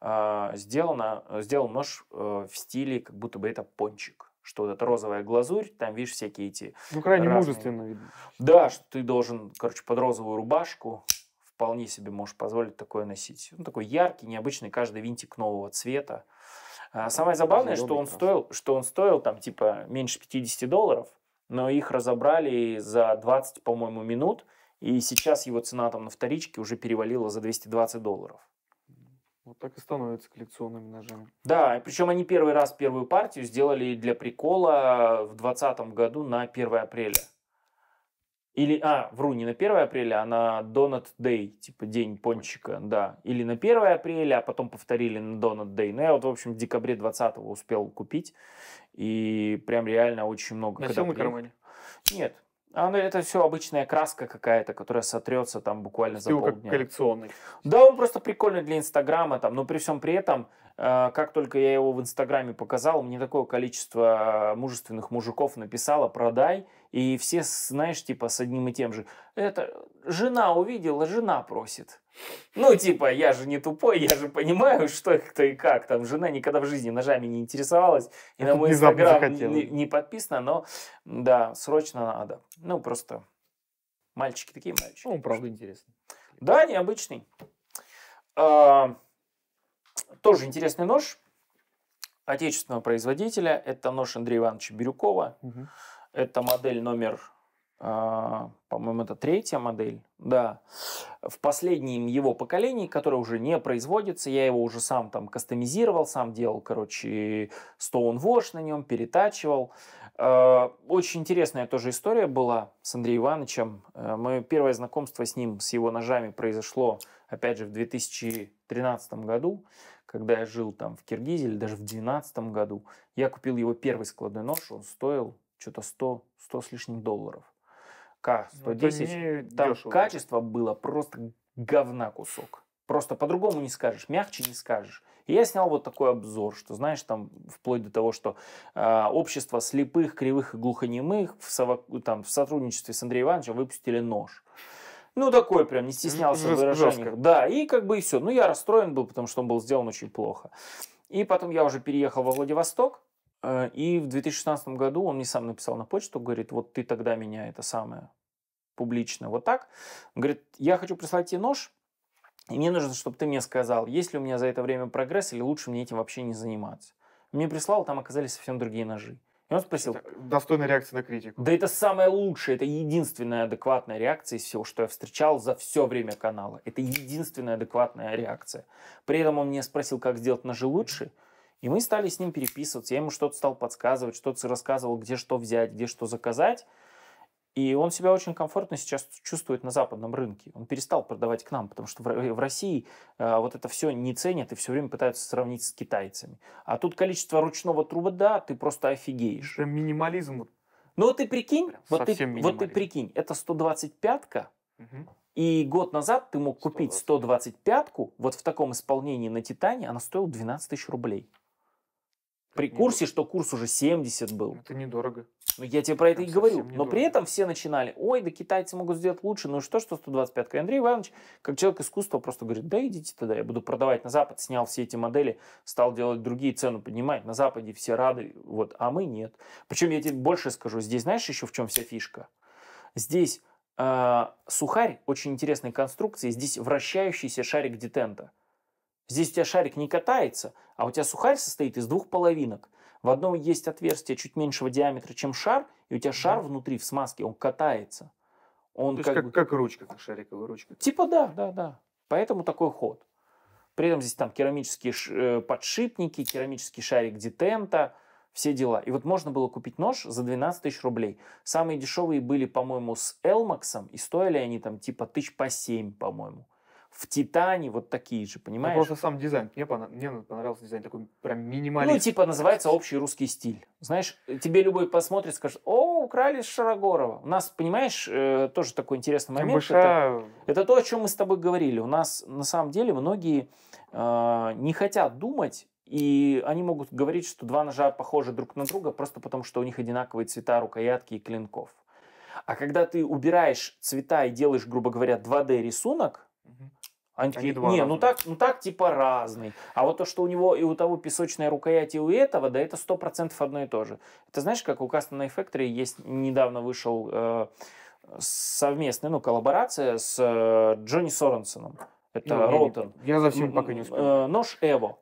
А, Сделано, сделан нож э, в стиле, как будто бы это пончик что вот эта розовая глазурь, там, видишь, всякие эти... Ну, крайне разные... мужественно видно. Да, что ты должен, короче, под розовую рубашку вполне себе можешь позволить такое носить. Ну такой яркий, необычный, каждый винтик нового цвета. А, самое забавное, что он, стоил, что он стоил там типа меньше 50 долларов, но их разобрали за 20, по-моему, минут, и сейчас его цена там на вторичке уже перевалила за 220 долларов. Вот так и становятся коллекционными ножами. Да, причем они первый раз первую партию сделали для прикола в 2020 году на 1 апреля. Или, а, вру, не на 1 апреля, а на Donut Day, типа день пончика, да. Или на 1 апреля, а потом повторили на Donut Day. Но ну, я вот, в общем, в декабре 20 успел купить. И прям реально очень много. Носил на кармане? Нет. а ну это все обычная краска какая-то, которая сотрется там буквально за полдня. как коллекционный. Да, он просто прикольный для Инстаграма, там, но при всем при этом Э, как только я его в Инстаграме показал, мне такое количество э, мужественных мужиков написало «продай», и все, знаешь, типа с одним и тем же. Это жена увидела, жена просит. Ну, типа, я же не тупой, я же понимаю, что кто и как. Там жена никогда в жизни ножами не интересовалась, и на мой инстаграм не, не подписана, но да, срочно надо. Ну, просто мальчики такие мальчики. Ну, правда интересно. Да, необычный. А, тоже интересный нож отечественного производителя. Это нож Андрея Ивановича Бирюкова. Угу. Это модель номер, э, по-моему, это третья модель. Да. В последнем его поколении, которое уже не производится, я его уже сам там кастомизировал, сам делал, короче, стоунвош на нем, перетачивал. Э, очень интересная тоже история была с Андреем Ивановичем. Э, мое первое знакомство с ним, с его ножами произошло, опять же, в 2013 году когда я жил там в Киргизии или даже в 2012 году, я купил его первый складной нож, он стоил что-то 100, 100 с лишним долларов. К-110. Ну, там дешево. качество было просто говна кусок. Просто по-другому не скажешь, мягче не скажешь. И я снял вот такой обзор, что, знаешь, там вплоть до того, что э, общество слепых, кривых и глухонемых в, совок... там, в сотрудничестве с Андреем Ивановичем выпустили нож. Ну, такой прям, не стеснялся в выражениях. Да, и как бы и все. Ну, я расстроен был, потому что он был сделан очень плохо. И потом я уже переехал во Владивосток, э, и в 2016 году он мне сам написал на почту, говорит, вот ты тогда меня это самое публично вот так. говорит, я хочу прислать тебе нож, и мне нужно, чтобы ты мне сказал, есть ли у меня за это время прогресс, или лучше мне этим вообще не заниматься. Мне прислал, там оказались совсем другие ножи. И он спросил... Это достойная реакция на критику. Да это самая лучшая, это единственная адекватная реакция из всего, что я встречал за все время канала. Это единственная адекватная реакция. При этом он мне спросил, как сделать ножи лучше. И мы стали с ним переписываться. Я ему что-то стал подсказывать, что-то рассказывал, где что взять, где что заказать. И он себя очень комфортно сейчас чувствует на западном рынке. Он перестал продавать к нам, потому что в э, России э, вот это все не ценят и все время пытаются сравнить с китайцами. А тут количество ручного труба, да, ты просто офигеешь. Это Минимализм. Ну вот ты прикинь, вот ты, вот ты прикинь, это 125-ка, угу. и год назад ты мог купить 125-ку вот в таком исполнении на Титане, она стоила 12 тысяч рублей. При курсе, что курс уже 70 был. Это недорого. Ну, я тебе про это, это и говорю. Недорого. Но при этом все начинали, ой, да китайцы могут сделать лучше. Ну что, что 125 -ка? Андрей Иванович, как человек искусства, просто говорит, да идите тогда, я буду продавать на Запад. Снял все эти модели, стал делать другие, цену поднимать. На Западе все рады, вот, а мы нет. Причем я тебе больше скажу, здесь знаешь еще в чем вся фишка? Здесь э, сухарь очень интересной конструкции, здесь вращающийся шарик детента – Здесь у тебя шарик не катается, а у тебя сухарь состоит из двух половинок. В одном есть отверстие чуть меньшего диаметра, чем шар, и у тебя шар внутри в смазке, он катается. Он То как, есть как, бы... как ручка, как шариковая ручка. Типа да, да, да. Поэтому такой ход. При этом здесь там керамические э, подшипники, керамический шарик детента, все дела. И вот можно было купить нож за 12 тысяч рублей. Самые дешевые были, по-моему, с Элмаксом, и стоили они там типа тысяч по 7, по-моему в Титане вот такие же, ну, понимаешь? Ну, просто сам дизайн. Мне, Мне понравился дизайн такой прям минимальный. Ну, типа называется общий русский стиль. Знаешь, тебе любой посмотрит скажет, о, украли Шарогорова. У нас, понимаешь, э, тоже такой интересный момент. Большая... Это, это то, о чем мы с тобой говорили. У нас, на самом деле, многие э, не хотят думать, и они могут говорить, что два ножа похожи друг на друга просто потому, что у них одинаковые цвета рукоятки и клинков. А когда ты убираешь цвета и делаешь, грубо говоря, 2D рисунок, они такие, Они не, ну так, ну так типа разный. А вот то, что у него и у того песочная рукоять, и у этого, да это процентов одно и то же. Это знаешь, как у Custom Knife Factory есть, недавно вышел э, совместная, ну, коллаборация с э, Джонни Соренсоном. Это ну, Ротен. Я, я за всем пока не успел. Э, нож Эво.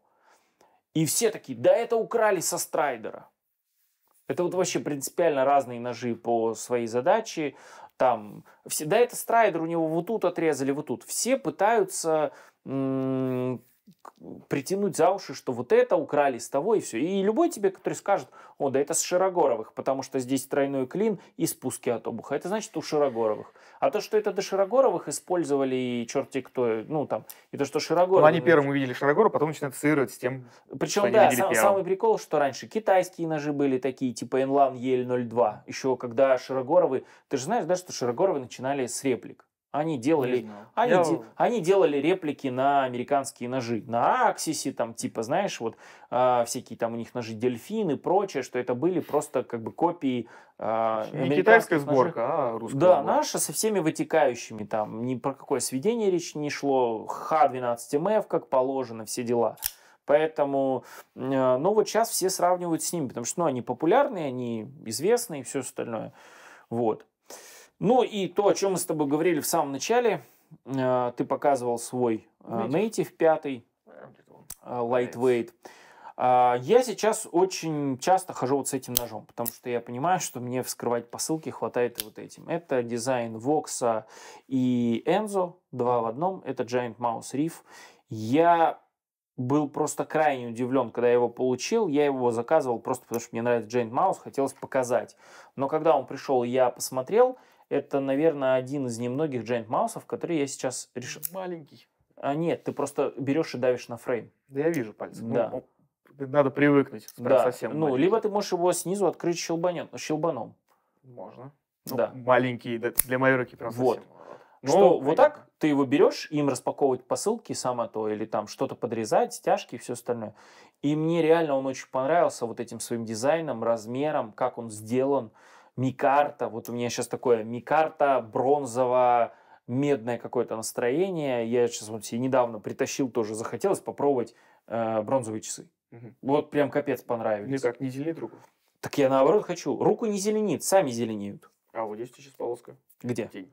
И все такие, да это украли со Страйдера. Это вот вообще принципиально разные ножи по своей задаче там, всегда это Страйдер, у него вот тут отрезали, вот тут. Все пытаются притянуть за уши, что вот это украли с того и все. И любой тебе, который скажет, о, да это с Широгоровых, потому что здесь тройной клин и спуски от обуха. Это значит у Широгоровых. А то, что это до Широгоровых использовали и черти кто, ну там, и то, что Широгоровых... Ну, они первым увидели Широгорова, потом начинают ассоциировать с тем, Причем, да, сам, самый прикол, что раньше китайские ножи были такие, типа Enlan EL-02, еще когда Широгоровы... Ты же знаешь, да, что Широгоровы начинали с реплик. Они делали, они, де, они делали реплики на американские ножи, на Аксисе, там типа, знаешь, вот э, всякие там у них ножи дельфины и прочее, что это были просто как бы копии э, Не китайская сборка, а русская. Да, сборка. наша со всеми вытекающими там, ни про какое сведение речь не шло, Х-12МФ, как положено, все дела. Поэтому, э, ну вот сейчас все сравнивают с ними, потому что ну, они популярные, они известные и все остальное. Вот. Ну и то, о чем мы с тобой говорили в самом начале, э, ты показывал свой э, Native 5, э, Lightweight. А, я сейчас очень часто хожу вот с этим ножом, потому что я понимаю, что мне вскрывать посылки хватает и вот этим. Это дизайн Vox и Enzo, два в одном, это Giant Mouse Reef. Я был просто крайне удивлен, когда я его получил. Я его заказывал просто потому, что мне нравится Giant Mouse, хотелось показать. Но когда он пришел, я посмотрел – это, наверное, один из немногих Giant Маусов, который я сейчас решил. Маленький. А нет, ты просто берешь и давишь на фрейм. Да я вижу пальцы. Ну, да. Ну, надо привыкнуть. Да. Совсем ну, маленький. либо ты можешь его снизу открыть щелбанем, щелбаном. Можно. Ну, да. Маленький, для моей руки прям вот. совсем. Но, ну, что понятно. вот так ты его берешь, им распаковывать посылки сама то, или там что-то подрезать, стяжки и все остальное. И мне реально он очень понравился вот этим своим дизайном, размером, как он сделан. Микарта, вот у меня сейчас такое Микарта бронзово медное какое-то настроение. Я сейчас вот себе недавно притащил тоже, захотелось попробовать э, бронзовые часы. Угу. Вот прям капец понравились. Ну как, не зеленит руку? Так я наоборот хочу. Руку не зеленит, сами зеленеют. А вот здесь сейчас полоска. Где? Тень.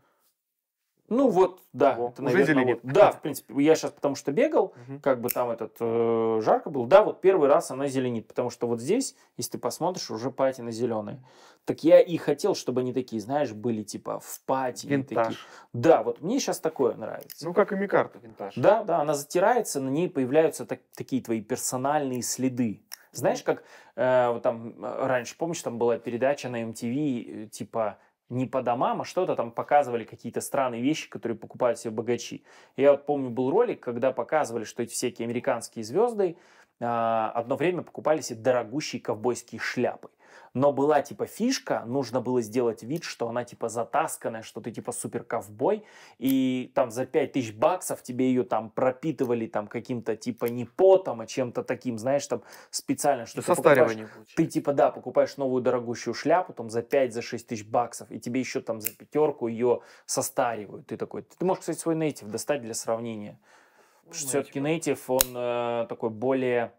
Ну вот, да, Ого, это, наверное, зрителей вот. Да, в принципе, я сейчас потому что бегал, угу. как бы там этот э, жарко был, Да, вот первый раз она зеленит, потому что вот здесь, если ты посмотришь, уже патины зеленые. Так я и хотел, чтобы они такие, знаешь, были типа в патине. Такие. Да, вот мне сейчас такое нравится. Ну как и микарта винтаж. Да, да, она затирается, на ней появляются так, такие твои персональные следы. Знаешь, как э, там э, раньше, помнишь, там была передача на MTV, э, типа не по домам, а что-то там показывали, какие-то странные вещи, которые покупают себе богачи. Я вот помню, был ролик, когда показывали, что эти всякие американские звезды э, одно время покупали себе дорогущие ковбойские шляпы но была типа фишка, нужно было сделать вид, что она типа затасканная, что ты типа супер ковбой, и там за 5000 баксов тебе ее там пропитывали там каким-то типа не потом, а чем-то таким, знаешь, там специально, что ты покупаешь, ты типа да, покупаешь новую дорогущую шляпу там за 5 за 6 тысяч баксов, и тебе еще там за пятерку ее состаривают. Ты такой, ты можешь, кстати, свой нейтив достать для сравнения. Ну, Потому что все-таки нейтив, он э, такой более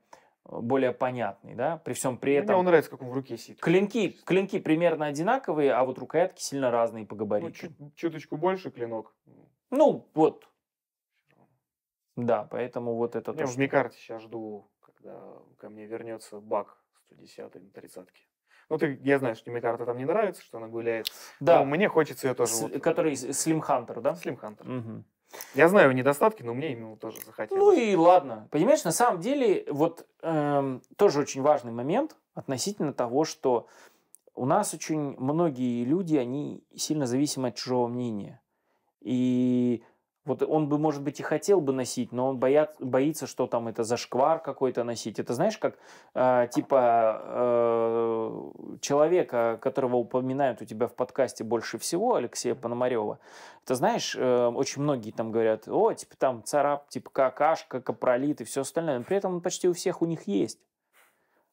Э, более понятный, да, при всем при этом... Мне он нравится, как он в руке сидит. Клинки, клинки примерно одинаковые, а вот рукоятки сильно разные по габариту. Ну, чуть, чуточку больше клинок. Ну, вот. Да, поэтому вот это... Я то, в Микарте сейчас жду, когда ко мне вернется бак 110 на 30 -ке. Ну, ты, я знаю, что тебе карта там не нравится, что она гуляет. Да. Но мне хочется ее тоже. С, вот, э, который Slim Hunter, да? Slim Hunter. Угу. Я знаю его недостатки, но мне именно тоже захотелось. Ну и ладно. Понимаешь, на самом деле, вот эм, тоже очень важный момент относительно того, что у нас очень многие люди, они сильно зависимы от чужого мнения. И вот он бы, может быть, и хотел бы носить, но он боят, боится, что там это за шквар какой-то носить. Это знаешь, как э, типа э, человека, которого упоминают у тебя в подкасте больше всего, Алексея Пономарева. Это знаешь, э, очень многие там говорят, о, типа там царап, типа какашка, капролит и все остальное. Но при этом он почти у всех у них есть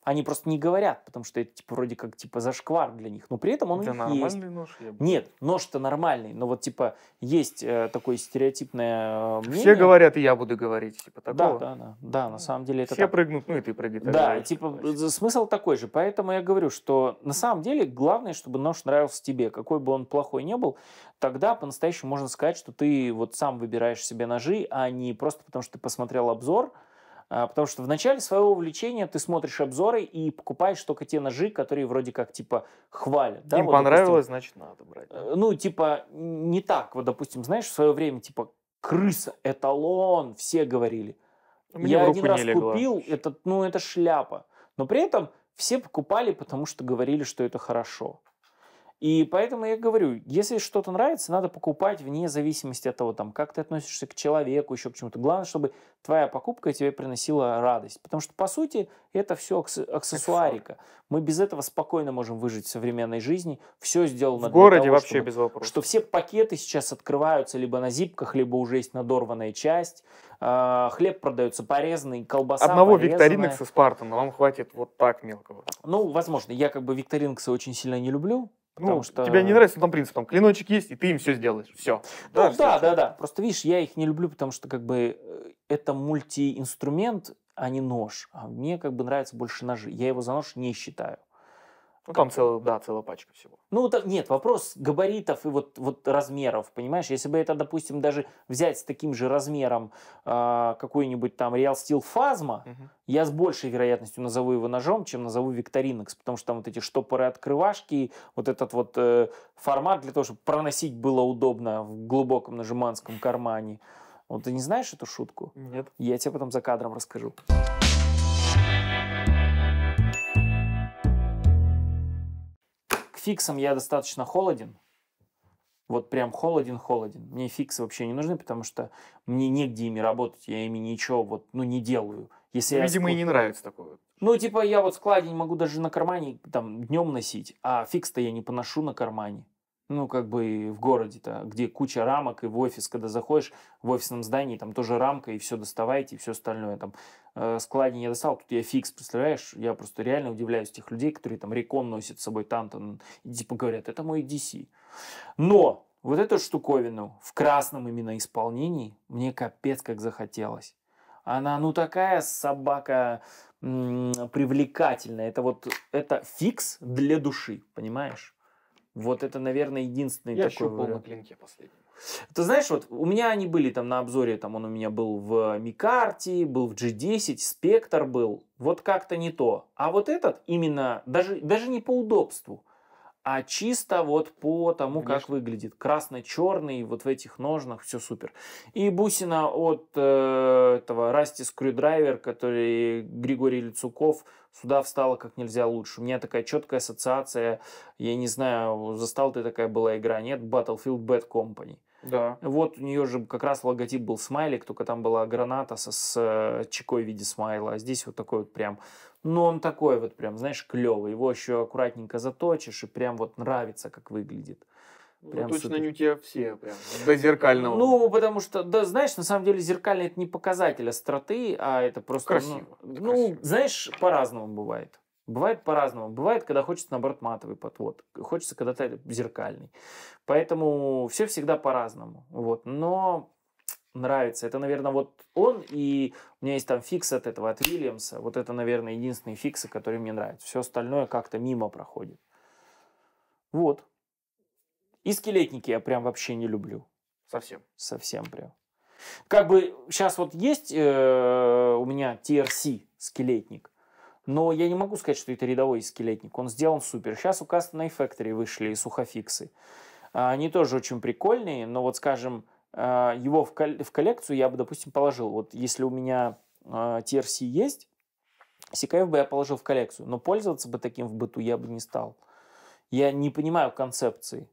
они просто не говорят, потому что это типа вроде как типа зашквар для них, но при этом он да у них нормальный есть. нож. Я бы... Нет, нож-то нормальный, но вот типа есть э, такое стереотипное э, мнение. Все говорят, и я буду говорить, типа такого. Да, да, да, да на самом деле это. Все так. прыгнут, ну и ты прыгай. Да, говоришь, типа, типа значит. смысл такой же, поэтому я говорю, что на самом деле главное, чтобы нож нравился тебе, какой бы он плохой не был, тогда по-настоящему можно сказать, что ты вот сам выбираешь себе ножи, а не просто потому, что ты посмотрел обзор а, потому что в начале своего увлечения ты смотришь обзоры и покупаешь только те ножи, которые вроде как типа хвалят. Да? Им вот, понравилось, допустим, значит надо брать. Э, ну, типа, не так. Вот, допустим, знаешь, в свое время типа крыса, эталон, все говорили. Мне Я один раз купил, это, ну, это шляпа. Но при этом все покупали, потому что говорили, что это хорошо. И поэтому я говорю, если что-то нравится, надо покупать вне зависимости от того, там, как ты относишься к человеку, еще к чему-то. Главное, чтобы твоя покупка тебе приносила радость. Потому что, по сути, это все аксессуарика. Мы без этого спокойно можем выжить в современной жизни. Все сделано в для городе того, вообще чтобы, без вопросов. Что все пакеты сейчас открываются либо на зипках, либо уже есть надорванная часть. А, хлеб продается порезанный, колбаса Одного порезанная. викторинок со Спартана вам хватит вот так мелкого. Ну, возможно. Я как бы викторинксы очень сильно не люблю. Потому ну, что... Тебе не нравится там принцип, там клиночек есть, и ты им все сделаешь. Все. Ну, да, все. да, да, Просто видишь, я их не люблю, потому что как бы э, это мультиинструмент, а не нож. А мне как бы нравится больше ножи. Я его за нож не считаю. Ну, там целый, да, целая пачка всего. Ну, так, нет, вопрос габаритов и вот, вот размеров, понимаешь? Если бы это, допустим, даже взять с таким же размером э, какой-нибудь там Real Steel Phasma, угу. я с большей вероятностью назову его ножом, чем назову Викторинекс, потому что там вот эти штопоры-открывашки, вот этот вот э, формат для того, чтобы проносить было удобно в глубоком нажиманском кармане. Вот ты не знаешь эту шутку? Нет. Я тебе потом за кадром расскажу. Thank фиксам я достаточно холоден. Вот прям холоден-холоден. Мне фиксы вообще не нужны, потому что мне негде ими работать. Я ими ничего вот, ну, не делаю. Если ну, Видимо, я... и не нравится такое. Ну, типа, я вот складень могу даже на кармане там днем носить, а фикс-то я не поношу на кармане ну, как бы и в городе-то, где куча рамок, и в офис, когда заходишь, в офисном здании, там тоже рамка, и все доставайте, и все остальное. Там э, складе не достал, тут я фикс, представляешь? Я просто реально удивляюсь тех людей, которые там рекон носят с собой там и типа говорят, это мой DC. Но вот эту штуковину в красном именно исполнении мне капец как захотелось. Она, ну, такая собака м -м, привлекательная. Это вот, это фикс для души, понимаешь? Вот это, наверное, единственный Я такой вариант. Я на клинке последний. Ты знаешь, вот у меня они были там на обзоре, там он у меня был в Микарте, был в G10, Спектр был, вот как-то не то. А вот этот именно, даже, даже не по удобству, а чисто вот по тому, Конечно. как выглядит. красный черный вот в этих ножнах, все супер. И бусина от э, этого Расти Скрюдрайвер, который Григорий Лицуков сюда встала как нельзя лучше. У меня такая четкая ассоциация, я не знаю, застал ты такая была игра, нет, Battlefield Bad Company. Да. Вот у нее же как раз логотип был смайлик, только там была граната со, с э, чекой в виде смайла, а здесь вот такой вот прям. Но ну, он такой вот прям, знаешь, клевый. Его еще аккуратненько заточишь, и прям вот нравится, как выглядит. Ну, прям ну, точно супер. не у тебя все, прям, до зеркального. Ну, потому что, да, знаешь, на самом деле зеркальный это не показатель остроты, а это просто... Ну, красиво. Ну, это ну красиво. знаешь, по-разному бывает. Бывает по-разному. Бывает, когда хочется, наоборот, матовый подвод. Хочется когда-то зеркальный. Поэтому все всегда по-разному. Вот. Но нравится. Это, наверное, вот он, и у меня есть там фикс от этого, от Вильямса. Вот это, наверное, единственные фиксы, которые мне нравятся. Все остальное как-то мимо проходит. Вот. И скелетники я прям вообще не люблю. Совсем? Совсем прям. Как бы сейчас вот есть э, у меня TRC скелетник – но я не могу сказать, что это рядовой скелетник. Он сделан супер. Сейчас у Custom Factory вышли сухофиксы. А, они тоже очень прикольные, но вот, скажем, а, его в, коллекцию я бы, допустим, положил. Вот если у меня а, TRC есть, CKF бы я положил в коллекцию, но пользоваться бы таким в быту я бы не стал. Я не понимаю концепции.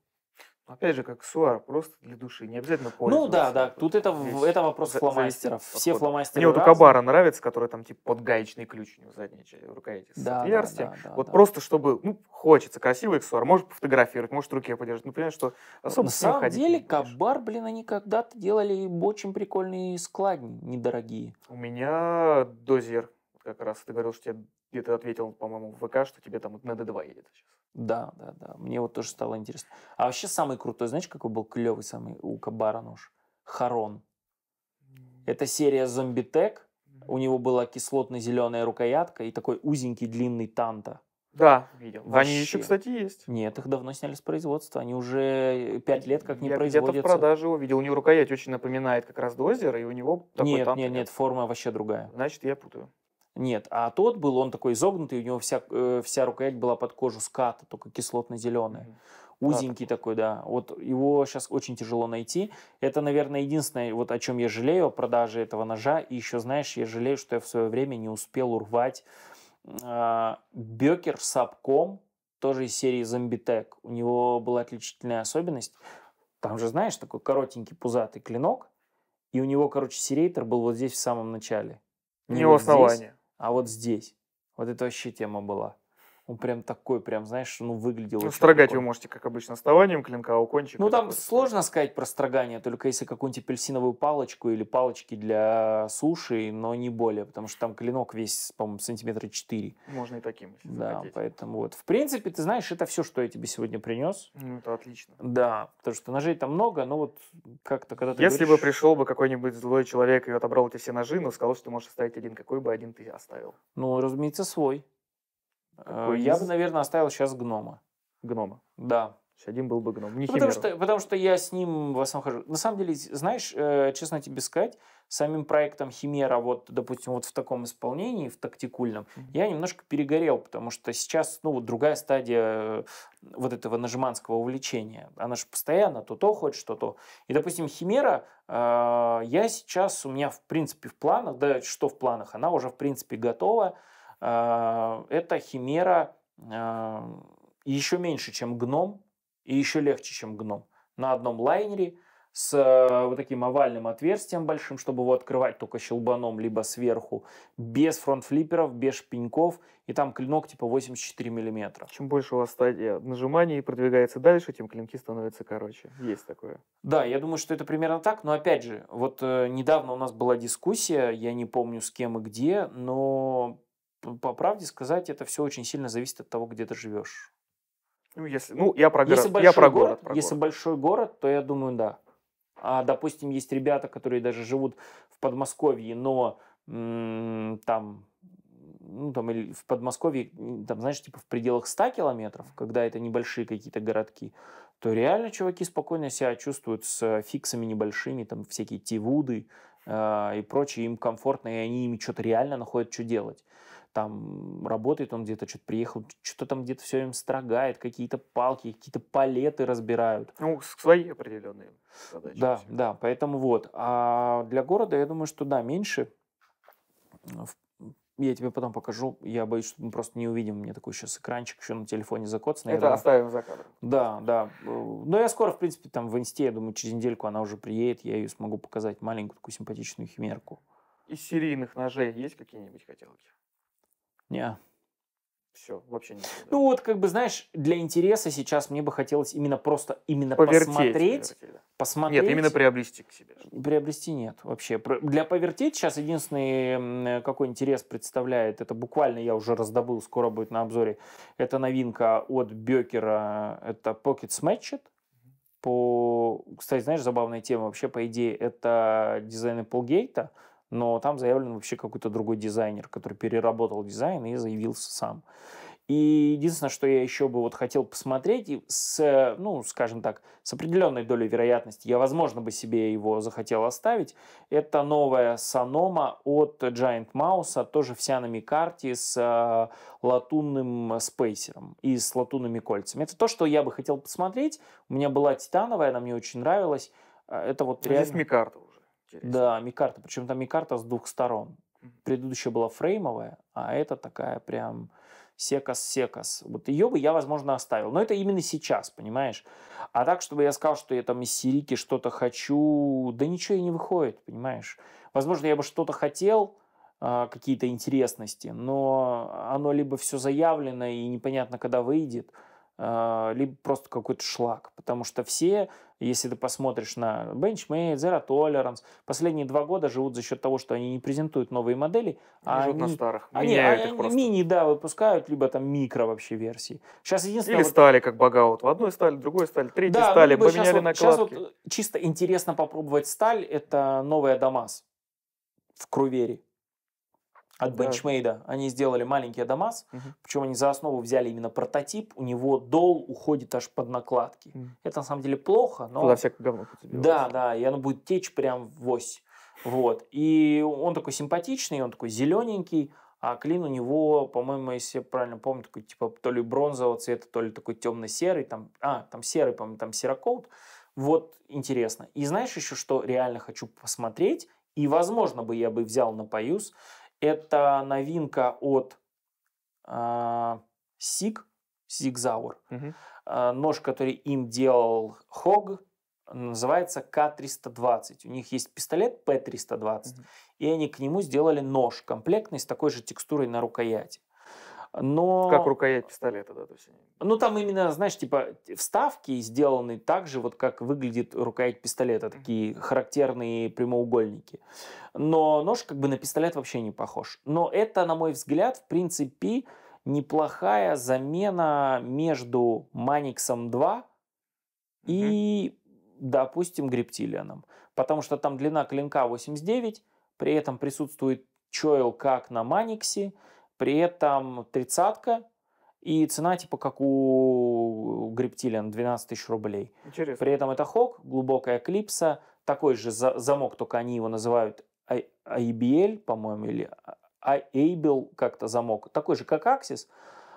Ну, опять же, как суар, просто для души, не обязательно пользоваться. Ну да, да, тут, это, это вопрос за, фломастеров. Все фломастеры Мне разные. вот у Кабара нравится, который там типа под гаечный ключ у него задняя часть рукояти с да, отверстием. Да, да, да, вот да. просто, чтобы, ну, хочется красивый аксессуар, может пофотографировать, может руки подержать. Ну, понимаешь, что особо На самом деле, Кабар, блин, они когда-то делали очень прикольные складни, недорогие. У меня дозер как раз, ты говорил, что тебе где-то ответил, по-моему, в ВК, что тебе там на D2 едет сейчас. Да, да, да. Мне вот тоже стало интересно. А вообще самый крутой, знаешь, какой был клевый самый у Кабара нож? Харон. Это серия Зомби Тек. У него была кислотно-зеленая рукоятка и такой узенький длинный танта. Да, видел. Вообще. Они еще, кстати, есть. Нет, их давно сняли с производства. Они уже пять лет как не Я производятся. где-то в продаже увидел. У него рукоять очень напоминает как раз дозер, и у него такой Нет, нет, нет, форма вообще другая. Значит, я путаю. Нет, а тот был, он такой изогнутый, у него вся, э, вся рукоять была под кожу ската, только кислотно-зеленая. mm а, Узенький да, такой, да. Вот его сейчас очень тяжело найти. Это, наверное, единственное, вот о чем я жалею, о продаже этого ножа. И еще, знаешь, я жалею, что я в свое время не успел урвать э, а, Бекер с обком, тоже из серии Зомбитек. У него была отличительная особенность. Там же, знаешь, такой коротенький пузатый клинок, и у него, короче, серейтер был вот здесь в самом начале. Не у основания а вот здесь. Вот это вообще тема была он прям такой, прям, знаешь, ну, выглядел... Ну, строгать такой. вы можете, как обычно, основанием клинка, а у кончика... Ну, там такой. сложно сказать про строгание, только если какую-нибудь апельсиновую палочку или палочки для суши, но не более, потому что там клинок весь, по-моему, сантиметра 4. Можно и таким, если Да, захотите. поэтому вот. В принципе, ты знаешь, это все, что я тебе сегодня принес. Ну, это отлично. Да, потому что ножей там много, но вот как-то, когда ты Если говоришь... бы пришел бы какой-нибудь злой человек и отобрал у тебя все ножи, но ну, сказал, что ты можешь оставить один, какой бы один ты оставил? Ну, разумеется, свой. Какой э, я из... бы, наверное, оставил сейчас гнома. Гнома? Да. Один был бы гном. Не ну, потому, что, потому что я с ним в основном хожу. На самом деле, знаешь, э, честно тебе сказать, самим проектом Химера, вот, допустим, вот в таком исполнении, в тактикульном, mm-hmm. я немножко перегорел, потому что сейчас, ну, другая стадия э, вот этого нажиманского увлечения. Она же постоянно то то хочет, что то. И, допустим, Химера, я сейчас, у меня, в принципе, в планах, да, что в планах, она уже, в принципе, готова. А, это химера а, еще меньше, чем гном, и еще легче, чем гном. На одном лайнере с э, вот таким овальным отверстием большим, чтобы его открывать только щелбаном, либо сверху, без фронтфлиперов, без шпеньков, и там клинок типа 84 миллиметра. Чем больше у вас стадия нажимания продвигается дальше, тем клинки становятся короче. Есть такое. Да, я думаю, что это примерно так, но опять же, вот э, недавно у нас была дискуссия, я не помню с кем и где, но по правде сказать, это все очень сильно зависит от того, где ты живешь. Ну, если, ну я про город. Если я про город. город про если большой город, то я думаю, да. А, допустим, есть ребята, которые даже живут в Подмосковье, но там ну, там, или в Подмосковье, там, знаешь, типа в пределах 100 километров, когда это небольшие какие-то городки, то реально чуваки спокойно себя чувствуют с фиксами небольшими, там, всякие тивуды э, и прочее, им комфортно, и они им что-то реально находят, что делать там работает он где-то, что-то приехал, что-то там где-то все им строгает, какие-то палки, какие-то палеты разбирают. Ну, свои определенные задачи. Да, все. да, поэтому вот. А для города, я думаю, что да, меньше. Я тебе потом покажу. Я боюсь, что мы просто не увидим. У меня такой сейчас экранчик еще на телефоне закоцанный. Это оставим за кадром. Да, да. Э, но я скоро, в принципе, там в инсте, я думаю, через недельку она уже приедет. Я ее смогу показать маленькую такую симпатичную химерку. Из серийных ножей есть какие-нибудь хотелки? Не. Все, вообще не. Ну вот, как бы, знаешь, для интереса сейчас мне бы хотелось именно просто именно повертеть, посмотреть. Повертеть, да. посмотреть. Нет, именно приобрести к себе. Приобрести нет вообще. Для повертеть сейчас единственный какой интерес представляет, это буквально я уже раздобыл, скоро будет на обзоре, это новинка от Бекера, это Pocket Smatchet. По, кстати, знаешь, забавная тема вообще, по идее, это дизайн Applegate, но там заявлен вообще какой-то другой дизайнер, который переработал дизайн и заявился сам. И единственное, что я еще бы вот хотел посмотреть, и с, э, ну, скажем так, с определенной долей вероятности, я, возможно, бы себе его захотел оставить, это новая Санома от Giant Mouse, тоже вся на микарте с э, латунным спейсером и с латунными кольцами. Это то, что я бы хотел посмотреть. У меня была титановая, она мне очень нравилась. Э, это вот реально... Здесь микарта Интересно. Да, микарта. Причем там микарта с двух сторон. Предыдущая была фреймовая, а это такая прям секас-секас. Вот ее бы я, возможно, оставил. Но это именно сейчас, понимаешь? А так, чтобы я сказал, что я там из Сирики что-то хочу, да ничего и не выходит, понимаешь? Возможно, я бы что-то хотел, а, какие-то интересности, но оно либо все заявлено и непонятно, когда выйдет, а, либо просто какой-то шлак. Потому что все если ты посмотришь на Benchmade, Zero Tolerance, последние два года живут за счет того, что они не презентуют новые модели. А живут они, на старых, они, меняют они, их просто. Мини, да, выпускают, либо там микро вообще версии. Сейчас единственное... Или вот... стали, как Багаут. В одной стали, в другой стали, третьей да, стали, ну, поменяли сейчас вот, накладки. Сейчас вот чисто интересно попробовать сталь, это новая Дамас в Крувере от Benchmade Они сделали маленький Адамас, угу. причем они за основу взяли именно прототип, у него дол уходит аж под накладки. Угу. Это на самом деле плохо, но... Куда всякое говно Да, да, и оно будет течь прям в ось. Вот. И он такой симпатичный, он такой зелененький, а клин у него, по-моему, если я правильно помню, такой типа то ли бронзового цвета, то ли такой темно-серый, там, а, там серый, по-моему, там серокоут. Вот интересно. И знаешь еще, что реально хочу посмотреть, и, возможно, бы я бы взял на поюз, это новинка от э, SIG, Зигзаур. Угу. Э, нож, который им делал Хог, называется К-320. У них есть пистолет П-320, угу. и они к нему сделали нож комплектный с такой же текстурой на рукояти. Но... Как рукоять пистолета, да? То есть... Ну, там именно, знаешь, типа вставки сделаны так же, вот как выглядит рукоять пистолета, такие характерные прямоугольники. Но нож как бы на пистолет вообще не похож. Но это, на мой взгляд, в принципе, неплохая замена между Маниксом 2 и, mm допустим, Грептилианом. Потому что там длина клинка 89, при этом присутствует Чойл как на Маниксе, при этом тридцатка и цена типа как у Гриптилиан 12 тысяч рублей. Интересно. При этом это хок, глубокая клипса, такой же за замок, только они его называют IBL, а-, а по-моему, или Able а-, как-то замок, такой же как Аксис.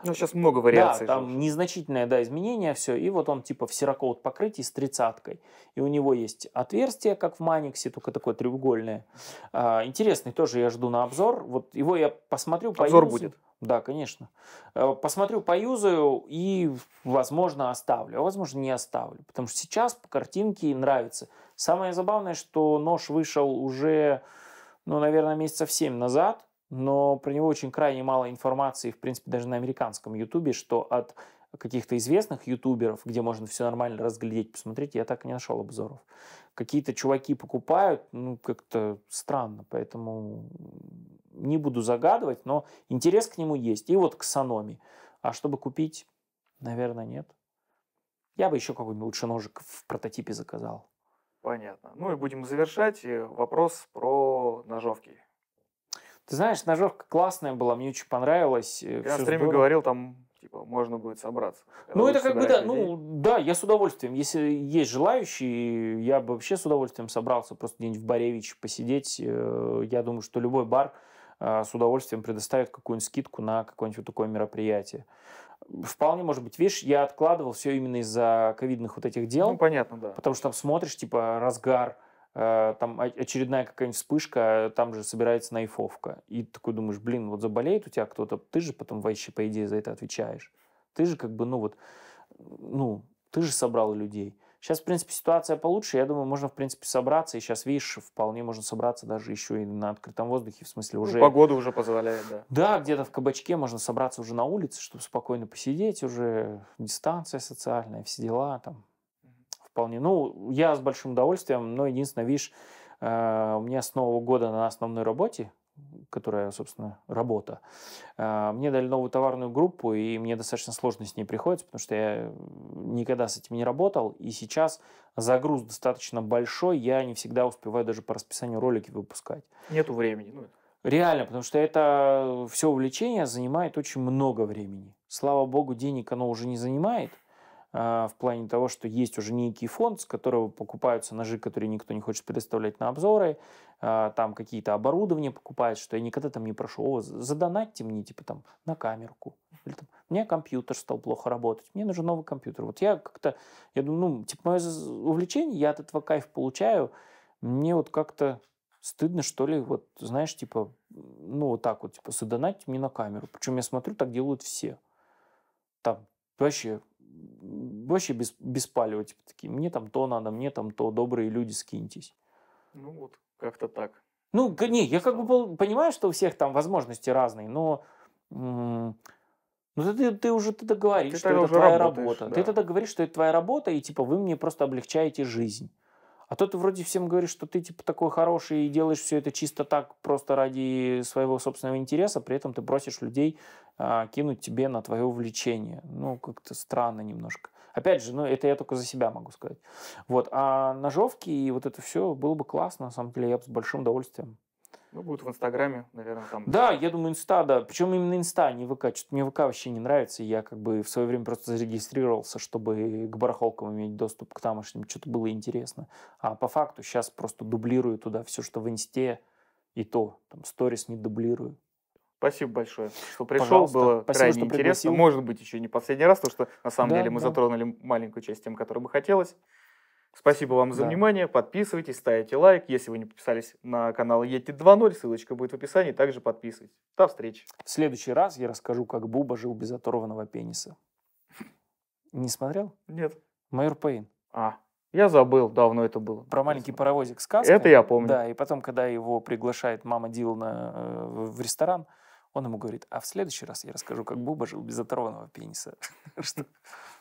Ну, сейчас э, много вариаций. Да, там же. незначительное да, изменение, все. И вот он типа в серокоут покрытии с тридцаткой. И у него есть отверстие, как в Маниксе, только такое треугольное. А, интересный тоже я жду на обзор. Вот его я посмотрю. Обзор по будет? Да, конечно. Э, посмотрю, поюзаю и, возможно, оставлю. А, возможно, не оставлю. Потому что сейчас по картинке нравится. Самое забавное, что нож вышел уже, ну, наверное, месяцев 7 назад но про него очень крайне мало информации, в принципе, даже на американском ютубе, что от каких-то известных ютуберов, где можно все нормально разглядеть, посмотреть, я так и не нашел обзоров. Какие-то чуваки покупают, ну, как-то странно, поэтому не буду загадывать, но интерес к нему есть. И вот к Саноми. А чтобы купить, наверное, нет. Я бы еще какой-нибудь лучше ножик в прототипе заказал. Понятно. Ну и будем завершать. Э, вопрос про ножовки. Ты знаешь, ножовка классная была, мне очень понравилось. Э, я все время говорил, там типа можно будет собраться. Ну это как бы да, ну да, я с удовольствием, если есть желающие, я бы вообще с удовольствием собрался просто где-нибудь в Боревиче посидеть. Э, я думаю, что любой бар э, с удовольствием предоставит какую-нибудь скидку на какое-нибудь вот такое мероприятие. Вполне может быть. Видишь, я откладывал все именно из-за ковидных вот этих дел. Ну, понятно, да. Потому что там смотришь, типа, разгар, Э, там очередная какая-нибудь вспышка, а там же собирается наифовка. И ты такой думаешь, блин, вот заболеет у тебя кто-то, ты же потом вообще, по идее, за это отвечаешь. Ты же как бы, ну вот, ну, ты же собрал людей. Сейчас, в принципе, ситуация получше. Я думаю, можно, в принципе, собраться. И сейчас, видишь, вполне можно собраться даже еще и на открытом воздухе. В смысле, ну, уже... Ну, погода уже позволяет, да. Да, где-то в кабачке можно собраться уже на улице, чтобы спокойно посидеть уже. Дистанция социальная, все дела там вполне. Ну, я с большим удовольствием, но единственное, видишь, э, у меня с нового года на основной работе, которая, собственно, работа, э, мне дали новую товарную группу, и мне достаточно сложно с ней приходится, потому что я никогда с этим не работал, и сейчас загруз достаточно большой, я не всегда успеваю даже по расписанию ролики выпускать. Нету времени. Ну. Реально, потому что это все увлечение занимает очень много времени. Слава богу, денег оно уже не занимает – а, в плане того, что есть уже некий фонд, с которого покупаются ножи, которые никто не хочет предоставлять на обзоры, а, там какие-то оборудования покупают, что я никогда там не прошу, о, задонатьте мне, типа, там, на камерку. Или, там, у меня компьютер стал плохо работать, мне нужен новый компьютер. Вот я как-то, я думаю, ну, типа, мое увлечение, я от этого кайф получаю, мне вот как-то стыдно, что ли, вот, знаешь, типа, ну, вот так вот, типа, задонатьте мне на камеру. Причем я смотрю, так делают все. Там, вообще, вообще без, беспалево, типа такие, мне там то надо, мне там то, добрые люди, скиньтесь. Ну вот, как-то так. Ну, не, я как бы понимаю, что у всех там возможности разные, но ну, ты, ты уже ты договоришь, ты что это уже твоя работа. Да. Ты тогда говоришь, что это твоя работа, и типа вы мне просто облегчаете жизнь. А то ты вроде всем говоришь, что ты типа такой хороший и делаешь все это чисто так, просто ради своего собственного интереса, при этом ты бросишь людей а, кинуть тебе на твое увлечение. Ну, как-то странно немножко. Опять же, ну, это я только за себя могу сказать. Вот. А ножовки и вот это все было бы классно, на самом деле, я бы с большим удовольствием ну, будет в Инстаграме, наверное, там. Да, я думаю, Инста, да. Причем именно Инста, а не ВК. Что-то мне ВК вообще не нравится. Я как бы в свое время просто зарегистрировался, чтобы к барахолкам иметь доступ к тамошним. Что-то было интересно. А по факту сейчас просто дублирую туда все, что в Инсте, и то. Там сторис не дублирую. Спасибо большое, что пришел. Пожалуйста. Было Спасибо, крайне интересно. Может быть, еще не последний раз, потому что на самом да, деле мы да. затронули маленькую часть тем, которая бы хотелось. Спасибо вам за да. внимание. Подписывайтесь, ставите лайк. Если вы не подписались на канал Ети 2.0, ссылочка будет в описании. Также подписывайтесь. До встречи. В следующий раз я расскажу, как Буба жил без оторванного пениса. Не смотрел? Нет. Майор Пейн. А, я забыл, давно это было. Про маленький паровозик сказка. Это я помню. Да, и потом, когда его приглашает мама Дилана э, в ресторан, он ему говорит, а в следующий раз я расскажу, как Буба жил без оторванного пениса.